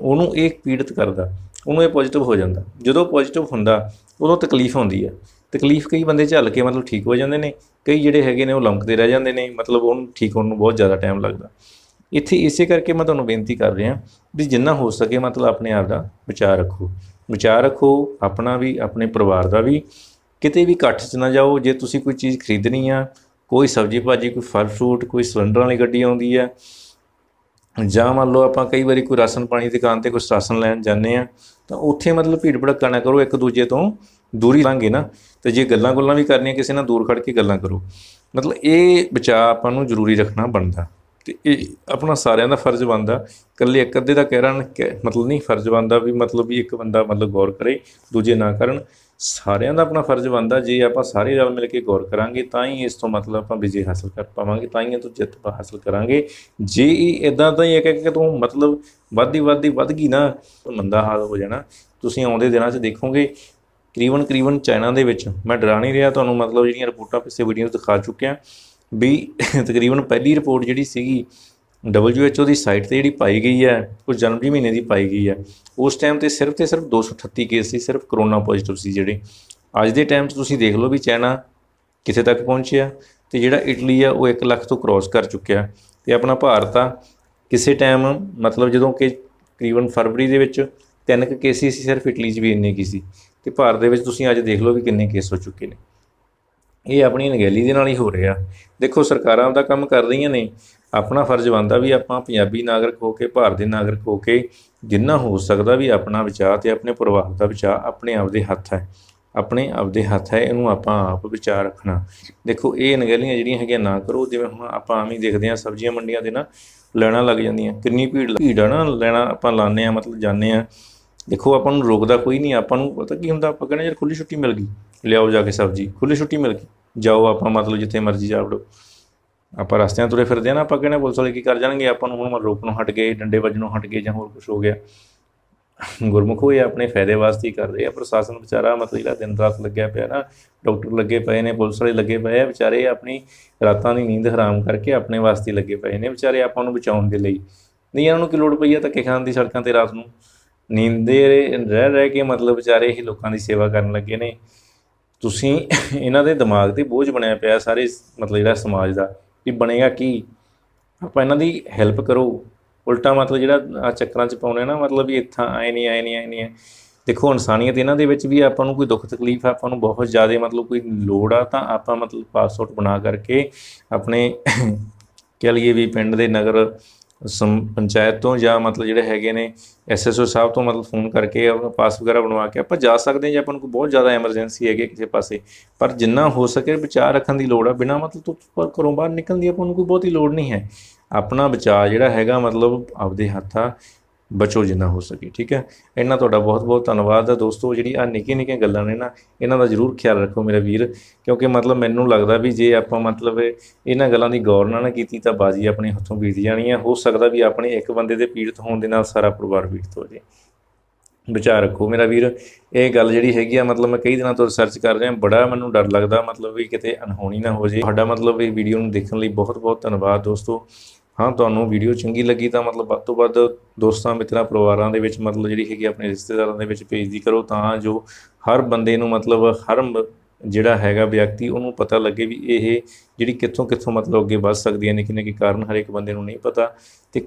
ਉਹਨੂੰ ਇਹ ਪੀੜਤ ਕਰਦਾ ਉਹਨੂੰ ਇਹ ਪੋਜ਼ਿਟਿਵ ਹੋ ਜਾਂਦਾ ਜਦੋਂ ਪੋਜ਼ਿਟਿਵ ਹੁੰਦਾ ਉਦੋਂ ਤਕਲੀਫ ਹੁੰਦੀ ਹੈ ਤਕਲੀਫ ਕਈ ਬੰਦੇ ਝੱਲ ਕੇ ਮਤਲਬ ਠੀਕ ਹੋ ਜਾਂਦੇ ਨੇ ਕਈ ਜਿਹੜੇ ਹੈਗੇ ਨੇ ਉਹ ਲੰਮਕਦੇ ਰਹਿ ਜਾਂਦੇ ਨੇ ਮਤਲਬ ਉਹਨੂੰ ਠੀਕ ਹੋਣ ਨੂੰ ਬਹੁਤ ਜ਼ਿਆਦਾ ਟਾਈਮ ਲੱਗਦਾ ਇੱਥੇ ਇਸੇ ਕਰਕੇ ਮੈਂ ਤੁਹਾਨੂੰ ਬੇਨਤੀ ਕਰ ਰਿਹਾ ਵੀ ਜਿੰਨਾ ਹੋ ਸਕੇ ਮਤਲਬ ਆਪਣੇ ਆਪ ਦਾ ਵਿਚਾਰ ਰੱਖੋ ਵਿਚਾਰ ਰੱਖੋ ਆਪਣਾ ਵੀ ਆਪਣੇ ਪਰਿਵਾਰ ਦਾ ਵੀ ਕਿਤੇ ਵੀ ਇਕੱਠ 'ਚ ਨਾ ਜਾਓ ਜੇ ਤੁਸੀਂ ਕੋਈ ਚੀਜ਼ ਖਰੀਦਣੀ ਆ ਕੋਈ ਸਬਜ਼ੀ ਭਾਜੀ ਕੋਈ ਫਲ ਫਰੂਟ ਕੋਈ ਸਿਲੰਡਰ ਵਾਲੀ ਗੱਡੀ ਆਉਂਦੀ ਆ ਜਾਂ ਮੰਨ ਲਓ ਆਪਾਂ ਕਈ ਵਾਰੀ ਕੋਈ ਰਾਸ਼ਨ ਪਾਣੀ ਦੀ ਦੁਕਾਨ ਤੇ ਕੋਈ ਰਾਸ਼ਨ ਲੈਣ ਜਾਂਦੇ ਆ ਤਾਂ ਉੱਥੇ ਮਤਲਬ ਭੀੜ ਭੜੱਕਾ ਨਾ ਕਰੋ ਇੱਕ ਦੂਜੇ ਤੋਂ ਦੂਰੀ ਲਾਂਗੇ ਨਾ ਤੇ ਜੇ ਗੱਲਾਂ-ਗੁੱਲਾਂ ਵੀ ਕਰਨੀਆਂ ਕਿਸੇ ਨਾਲ ਦੂਰ ਖੜ ਕੇ ਗੱਲਾਂ ਕਰੋ ਮਤਲਬ ਇਹ ਵਿਚਾਰ ਆਪਾਂ ਨੂੰ ਜ਼ਰੂਰੀ ਰੱਖਣਾ ਬਣਦਾ ਤੇ ਇਹ ਆਪਣਾ ਸਾਰਿਆਂ ਦਾ ਫਰਜ਼ ਬੰਦਾ ਇਕੱਲੇ ਇੱਕ ਅੱਧੇ ਦਾ ਕਹਿਣਾ ਮਤਲਬ ਨਹੀਂ ਫਰਜ਼ ਬੰਦਾ ਵੀ ਮਤਲਬ ਵੀ ਇੱਕ ਬੰਦਾ ਮਤਲਬ ਗੌਰ ਕਰੇ ਦੂਜੇ ਨਾ ਕਰਨ ਸਾਰਿਆਂ ਦਾ ਆਪਣਾ ਫਰਜ਼ ਬੰਦਾ ਜੇ ਆਪਾਂ ਸਾਰੇ ਰਲ ਮਿਲ ਕੇ ਗੌਰ ਕਰਾਂਗੇ ਤਾਂ ਹੀ ਇਸ ਤੋਂ ਮਤਲਬ ਆਪਾਂ ਵਿਜੇ ਹਾਸਲ ਕਰ ਪਾਵਾਂਗੇ ਤਾਂ ਹੀ ਇਹ ਤੋਂ ਜਿੱਤ ਹਾਸਲ ਕਰਾਂਗੇ ਜੇ ਇਹ ਇਦਾਂ ਤਾਂ ਹੀ ਇੱਕ ਇੱਕ ਤੋਂ ਮਤਲਬ ਵੱਧਦੀ ਵੱਧਦੀ ਵੱਧ ਗਈ ਨਾ ਮੰਦਾ ਹਾਲ ਹੋ ਜਾਣਾ ਤੁਸੀਂ ਆਉਂਦੇ ਦਿਨਾਂ 'ਚ ਦੇਖੋਗੇ ਕਰੀਬਨ ਕਰੀਬਨ ਚਾਈਨਾ ਦੇ ਵਿੱਚ ਮੈਂ ਡਰਾ ਨਹੀਂ ਰਿਹਾ ਤੁਹਾਨੂੰ ਮਤਲਬ ਜਿਹੜੀਆਂ ਰਿਪੋਰਟਾਂ ਪਿੱਛੇ ਵੀਡੀਓਜ਼ ਦਿਖਾ ਚੁੱਕਿਆ ਵੀ ਤਕਰੀਬਨ ਪਹਿਲੀ ਰਿਪੋਰਟ ਜਿਹੜੀ ਸੀਗੀ WHO ਦੀ ਸਾਈਟ ਤੇ ਜਿਹੜੀ ਪਾਈ ਗਈ ਹੈ ਉਹ ਜਨਵਰੀ ਮਹੀਨੇ ਦੀ ਪਾਈ ਗਈ ਹੈ ਉਸ ਟਾਈਮ ਤੇ ਸਿਰਫ ਤੇ ਸਿਰਫ 238 ਕੇਸ ਸੀ ਸਿਰਫ ਕਰੋਨਾ ਪੋਜ਼ਿਟਿਵ ਸੀ ਜਿਹੜੇ ਅੱਜ ਦੇ ਟਾਈਮ 'ਚ ਤੁਸੀਂ ਦੇਖ ਲਓ ਵੀ ਚਾਈਨਾ ਕਿੱਥੇ ਤੱਕ ਪਹੁੰਚਿਆ ਤੇ ਜਿਹੜਾ ਇਟਲੀ ਆ ਉਹ 1 ਲੱਖ ਤੋਂ ਕ੍ਰੋਸ ਕਰ ਚੁੱਕਿਆ ਤੇ ਆਪਣਾ ਭਾਰਤ ਆ ਕਿਸੇ ਟਾਈਮ ਮਤਲਬ ਜਦੋਂ ਕਿ ਤਕਰੀਬਨ ਫਰਵਰੀ ਦੇ ਵਿੱਚ ਤਿੰਨ ਕੇਸ ਸੀ ਸਿਰਫ ਇਟਲੀ 'ਚ ਵੀ ਇੰਨੇ ਕੀ ਸੀ ਤੇ ਭਾਰਤ ਦੇ ਵਿੱਚ ਤੁਸੀਂ ਅੱਜ ਦੇਖ ਲਓ ਵੀ ਕਿੰਨੇ ਕੇਸ ਹੋ ਚੁੱਕੇ ਨੇ ਇਹ ਆਪਣੀ ਨਗੈਲੀ ਦੇ ਨਾਲ ਹੀ ਹੋ ਰਿਹਾ ਦੇਖੋ ਸਰਕਾਰਾਂ ਦਾ ਕੰਮ ਕਰ ਰਹੀਆਂ ਨੇ ਆਪਣਾ ਫਰਜ਼ ਬਣਦਾ ਵੀ ਆਪਾਂ ਪੰਜਾਬੀ ਨਾਗਰਿਕ ਹੋ ਕੇ ਭਾਰਤੀ ਨਾਗਰਿਕ ਹੋ ਕੇ ਜਿੰਨਾ ਹੋ ਸਕਦਾ ਵੀ ਆਪਣਾ ਵਿਚਾਰ ਤੇ ਆਪਣੇ ਪਰਿਵਾਰ ਦਾ ਵਿਚਾਰ ਆਪਣੇ ਆਪ ਦੇ ਹੱਥ ਹੈ ਆਪਣੇ ਆਪ ਦੇ ਹੱਥ ਹੈ ਇਹਨੂੰ ਆਪਾਂ ਆਪ ਵਿਚਾਰ ਰੱਖਣਾ ਦੇਖੋ ਇਹ ਨਗੈਲੀਆਂ ਜਿਹੜੀਆਂ ਹੈਗੀਆਂ ਨਾ ਕਰੋ ਜਿਵੇਂ ਹੁਣ ਆਪਾਂ ਆਮ ਹੀ ਦੇਖਦੇ ਆਂ ਸਬਜ਼ੀਆਂ ਮੰਡੀਆਂ ਦੇ ਨਾ ਲੈਣਾ ਲੱਗ ਜਾਂਦੀਆਂ ਕਿੰਨੀ ਭੀੜ ਭੀੜ ਆ ਨਾ ਲੈਣਾ ਆਪਾਂ ਲਾਣੇ ਆ ਮਤਲਬ ਜਾਣੇ ਆ ਦੇਖੋ ਆਪਾਂ ਨੂੰ ਰੋਕਦਾ ਕੋਈ ਨਹੀਂ ਆਪਾਂ ਨੂੰ ਪਤਾ ਕੀ ਹੁੰਦਾ ਆਪਾਂ ਕਹਿੰਦੇ ਯਾਰ ਖੁੱਲੀ ਛੁੱਟੀ ਮਿਲ ਗਈ ਲਿਆਓ ਜਾ ਕੇ ਸਬਜ਼ੀ ਖੁੱਲੀ ਛੁੱਟੀ ਮਿਲ ਗਈ ਜਾਓ ਆਪਾਂ ਮਤਲਬ ਜਿੱਥੇ ਮਰਜ਼ੀ ਜਾ ਵੜੋ ਆਪਾਂ ਰਸਤਿਆਂ ਤੁਰੇ ਫਿਰਦੇ ਆ ਨਾ ਆਪਾਂ ਕਹਿੰਦੇ ਪੁਲਿਸ ਵਾਲੇ ਕੀ ਕਰ ਜਾਣਗੇ ਆਪਾਂ ਨੂੰ ਹੁਣ ਰੋਕਣੋਂ ਹਟ ਗਏ ਡੰਡੇ ਵੱਜਣੋਂ ਹਟ ਗਏ ਜਾਂ ਹੋਰ ਕੁਝ ਹੋ ਗਿਆ ਗੁਰਮੁਖ ਹੋਏ ਆਪਣੇ ਫਾਇਦੇ ਵਾਸਤੇ ਹੀ ਕਰ ਰਹੇ ਆ ਪ੍ਰਸ਼ਾਸਨ ਵਿਚਾਰਾ ਮਤਲਬ ਜਿਹੜਾ ਦਿਨ ਰਾਤ ਲੱਗਿਆ ਪਿਆ ਨਾ ਡਾਕਟਰ ਲੱਗੇ ਪਏ ਨੇ ਪੁਲਿਸ ਵਾਲੇ ਲੱਗੇ ਪਏ ਆ ਵਿਚਾਰੇ ਆਪਣੀ ਰਾਤਾਂ ਦੀ ਨੀਂਦ ਹਰਾਮ ਕਰਕੇ ਆਪਣੇ ਵਾਸਤੇ ਲੱਗੇ ਪਏ ਨੇ ਵਿਚਾਰੇ ਆਪਾਂ ਨੂੰ ਬਚਾਉਣ ਦੇ ਲਈ ਨਹੀਂ ਇਹਨਾਂ ਨੂੰ ਕਿ ਲੋੜ ਪਈ ਆ ਧੱਕੇ ਕਿਖਾਨ ਦੀ ਸੜਕਾਂ ਤੇ ਰਾਤ ਨੂੰ ਨੀਂਦੇ ਰਹਿ ਰਹਿ ਕੇ ਮਤਲਬ ਵਿਚਾਰੇ ਇਹ ਲੋਕਾਂ ਦੀ ਸੇਵਾ ਕਰਨ ਲੱਗੇ ਨੇ ਤੁਸੀਂ *laughs* ਇਹਨਾਂ ਦੇ ਦਿਮਾਗ ਤੇ ਬੋਝ ਬਣਿਆ ਪਿਆ ਸਾਰੇ ਮਤਲਬ ਜਿਹੜਾ ਸਮਾਜ ਦਾ ਕਿ ਬਣੇਗਾ ਕੀ ਆਪਾਂ ਇਹਨਾਂ ਦੀ ਹੈਲਪ ਕਰੋ ਉਲਟਾ ਮਤਲਬ ਜਿਹੜਾ ਆ ਚੱਕਰਾਂ 'ਚ ਪਾਉਣੇ ਨਾ ਮਤਲਬ ਵੀ ਇੱਥਾਂ ਆਏ ਨਹੀਂ ਆਏ ਨਹੀਂ ਆਏ ਨਹੀਂ ਦੇਖੋ ਇਨਸਾਨੀਅਤ ਇਹਨਾਂ ਦੇ ਵਿੱਚ ਵੀ ਆਪਾਂ ਨੂੰ ਕੋਈ ਦੁੱਖ ਤਕਲੀਫ ਆ ਆਪਾਂ ਨੂੰ ਬਹੁਤ ਜ਼ਿਆਦਾ ਮਤਲਬ ਕੋਈ ਲੋੜ ਆ ਤਾਂ ਆਪਾਂ ਮਤਲਬ ਪਾਸਪੋਰਟ ਬਣਾ ਕਰਕੇ ਆਪਣੇ *clears throat* ਕਹ ਲਈਏ ਵੀ ਪਿੰਡ ਦੇ ਨਗਰ ਸਮ ਪੰਚਾਇਤ ਤੋਂ ਜਾਂ ਮਤਲਬ ਜਿਹੜੇ ਹੈਗੇ ਨੇ ਐਸਐਸਓ ਸਾਹਿਬ ਤੋਂ ਮਤਲਬ ਫੋਨ ਕਰਕੇ ਆਪਣਾ ਪਾਸ ਵਗੈਰਾ ਬਣਵਾ ਕੇ ਆਪਾਂ ਜਾ ਸਕਦੇ ਹਾਂ ਜੇ ਆਪਾਂ ਨੂੰ ਕੋਈ ਬਹੁਤ ਜ਼ਿਆਦਾ ਐਮਰਜੈਂਸੀ ਹੈਗੇ ਕਿਸੇ ਪਾਸੇ ਪਰ ਜਿੰਨਾ ਹੋ ਸਕੇ ਵਿਚਾਰ ਰੱਖਣ ਦੀ ਲੋੜ ਆ ਬਿਨਾ ਮਤਲਬ ਤੋਂ ਘਰੋਂ ਬਾਹਰ ਨਿਕਲਣ ਦੀ ਆਪਾਂ ਨੂੰ ਕੋਈ ਬਹੁਤੀ ਲੋੜ ਨਹੀਂ ਹੈ ਆਪਣਾ ਵਿਚਾਰ ਜਿਹੜਾ ਹੈਗਾ ਮਤਲਬ ਆਪਦੇ ਹੱਥਾਂ ਬਚੋ ਜਿੰਨਾ ਹੋ ਸਕੇ ਠੀਕ ਹੈ ਇਹਨਾਂ ਤੁਹਾਡਾ ਬਹੁਤ-ਬਹੁਤ ਧੰਨਵਾਦ ਹੈ ਦੋਸਤੋ ਜਿਹੜੀ ਆ ਨਿੱਕੀ ਨਿੱਕੀਆਂ ਗੱਲਾਂ ਨੇ ਨਾ ਇਹਨਾਂ ਦਾ ਜ਼ਰੂਰ ਖਿਆਲ ਰੱਖੋ ਮੇਰੇ ਵੀਰ ਕਿਉਂਕਿ ਮਤਲਬ ਮੈਨੂੰ ਲੱਗਦਾ ਵੀ ਜੇ ਆਪਾਂ ਮਤਲਬ ਇਹਨਾਂ ਗੱਲਾਂ ਦੀ ਗੌਰ ਨਾ ਕੀਤੀ ਤਾਂ ਬਾਜੀ ਆਪਣੇ ਹੱਥੋਂ ਬੀਤ ਜਾਣੀ ਹੈ ਹੋ ਸਕਦਾ ਵੀ ਆਪਣੇ ਇੱਕ ਬੰਦੇ ਦੇ ਪੀੜਤ ਹੋਣ ਦੇ ਨਾਲ ਸਾਰਾ ਪਰਿਵਾਰ ਪੀੜਤ ਹੋ ਜੇ ਵਿਚਾਰ ਰੱਖੋ ਮੇਰਾ ਵੀਰ ਇਹ ਗੱਲ ਜਿਹੜੀ ਹੈਗੀ ਆ ਮਤਲਬ ਮੈਂ ਕਈ ਦਿਨਾਂ ਤੋਂ ਰਿਸਰਚ ਕਰ ਰਿਹਾ ਬੜਾ ਮੈਨੂੰ ਡਰ ਲੱਗਦਾ ਮਤਲਬ ਵੀ ਕਿਤੇ ਅਨਹੋਣੀ ਨਾ ਹੋ ਜੇ ਤੁਹਾਡਾ ਮਤਲਬ ਇਹ ਵੀਡੀਓ ਨੂੰ ਦੇਖਣ ਲਈ ਬਹੁਤ ਬਹੁਤ ਧੰਨਵਾਦ ਦੋਸਤੋ ਹਾਂ ਤੁਹਾਨੂੰ ਵੀਡੀਓ ਚੰਗੀ ਲੱਗੀ ਤਾਂ ਮਤਲਬ ਵੱਧ ਤੋਂ ਵੱਧ ਦੋਸਤਾਂ ਮਿੱਤਰਾਂ ਪਰਿਵਾਰਾਂ ਦੇ ਵਿੱਚ ਮਤਲਬ ਜਿਹੜੀ ਹੈਗੀ ਆਪਣੇ ਰਿਸ਼ਤੇਦਾਰਾਂ ਦੇ ਵਿੱਚ ਭੇਜਦੀ ਕਰੋ ਤਾਂ ਜੋ ਹਰ ਬੰਦੇ ਨੂੰ ਮਤਲਬ ਹਰ ਜਿਹੜਾ ਹੈਗਾ ਵਿਅਕਤੀ ਉਹਨੂੰ ਪਤਾ ਲੱਗੇ ਵੀ ਇਹ ਜਿਹੜੀ ਕਿੱਥੋਂ ਕਿੱਥੋਂ ਮਤਲਬ ਅੱਗੇ ਵੱਧ ਸਕਦੀਆਂ ਨੇ ਕਿਨੇ ਕਿ ਕਾਰਨ ਹਰ ਇੱਕ ਬੰਦੇ ਨੂੰ ਨਹੀਂ ਪਤਾ ਤੇ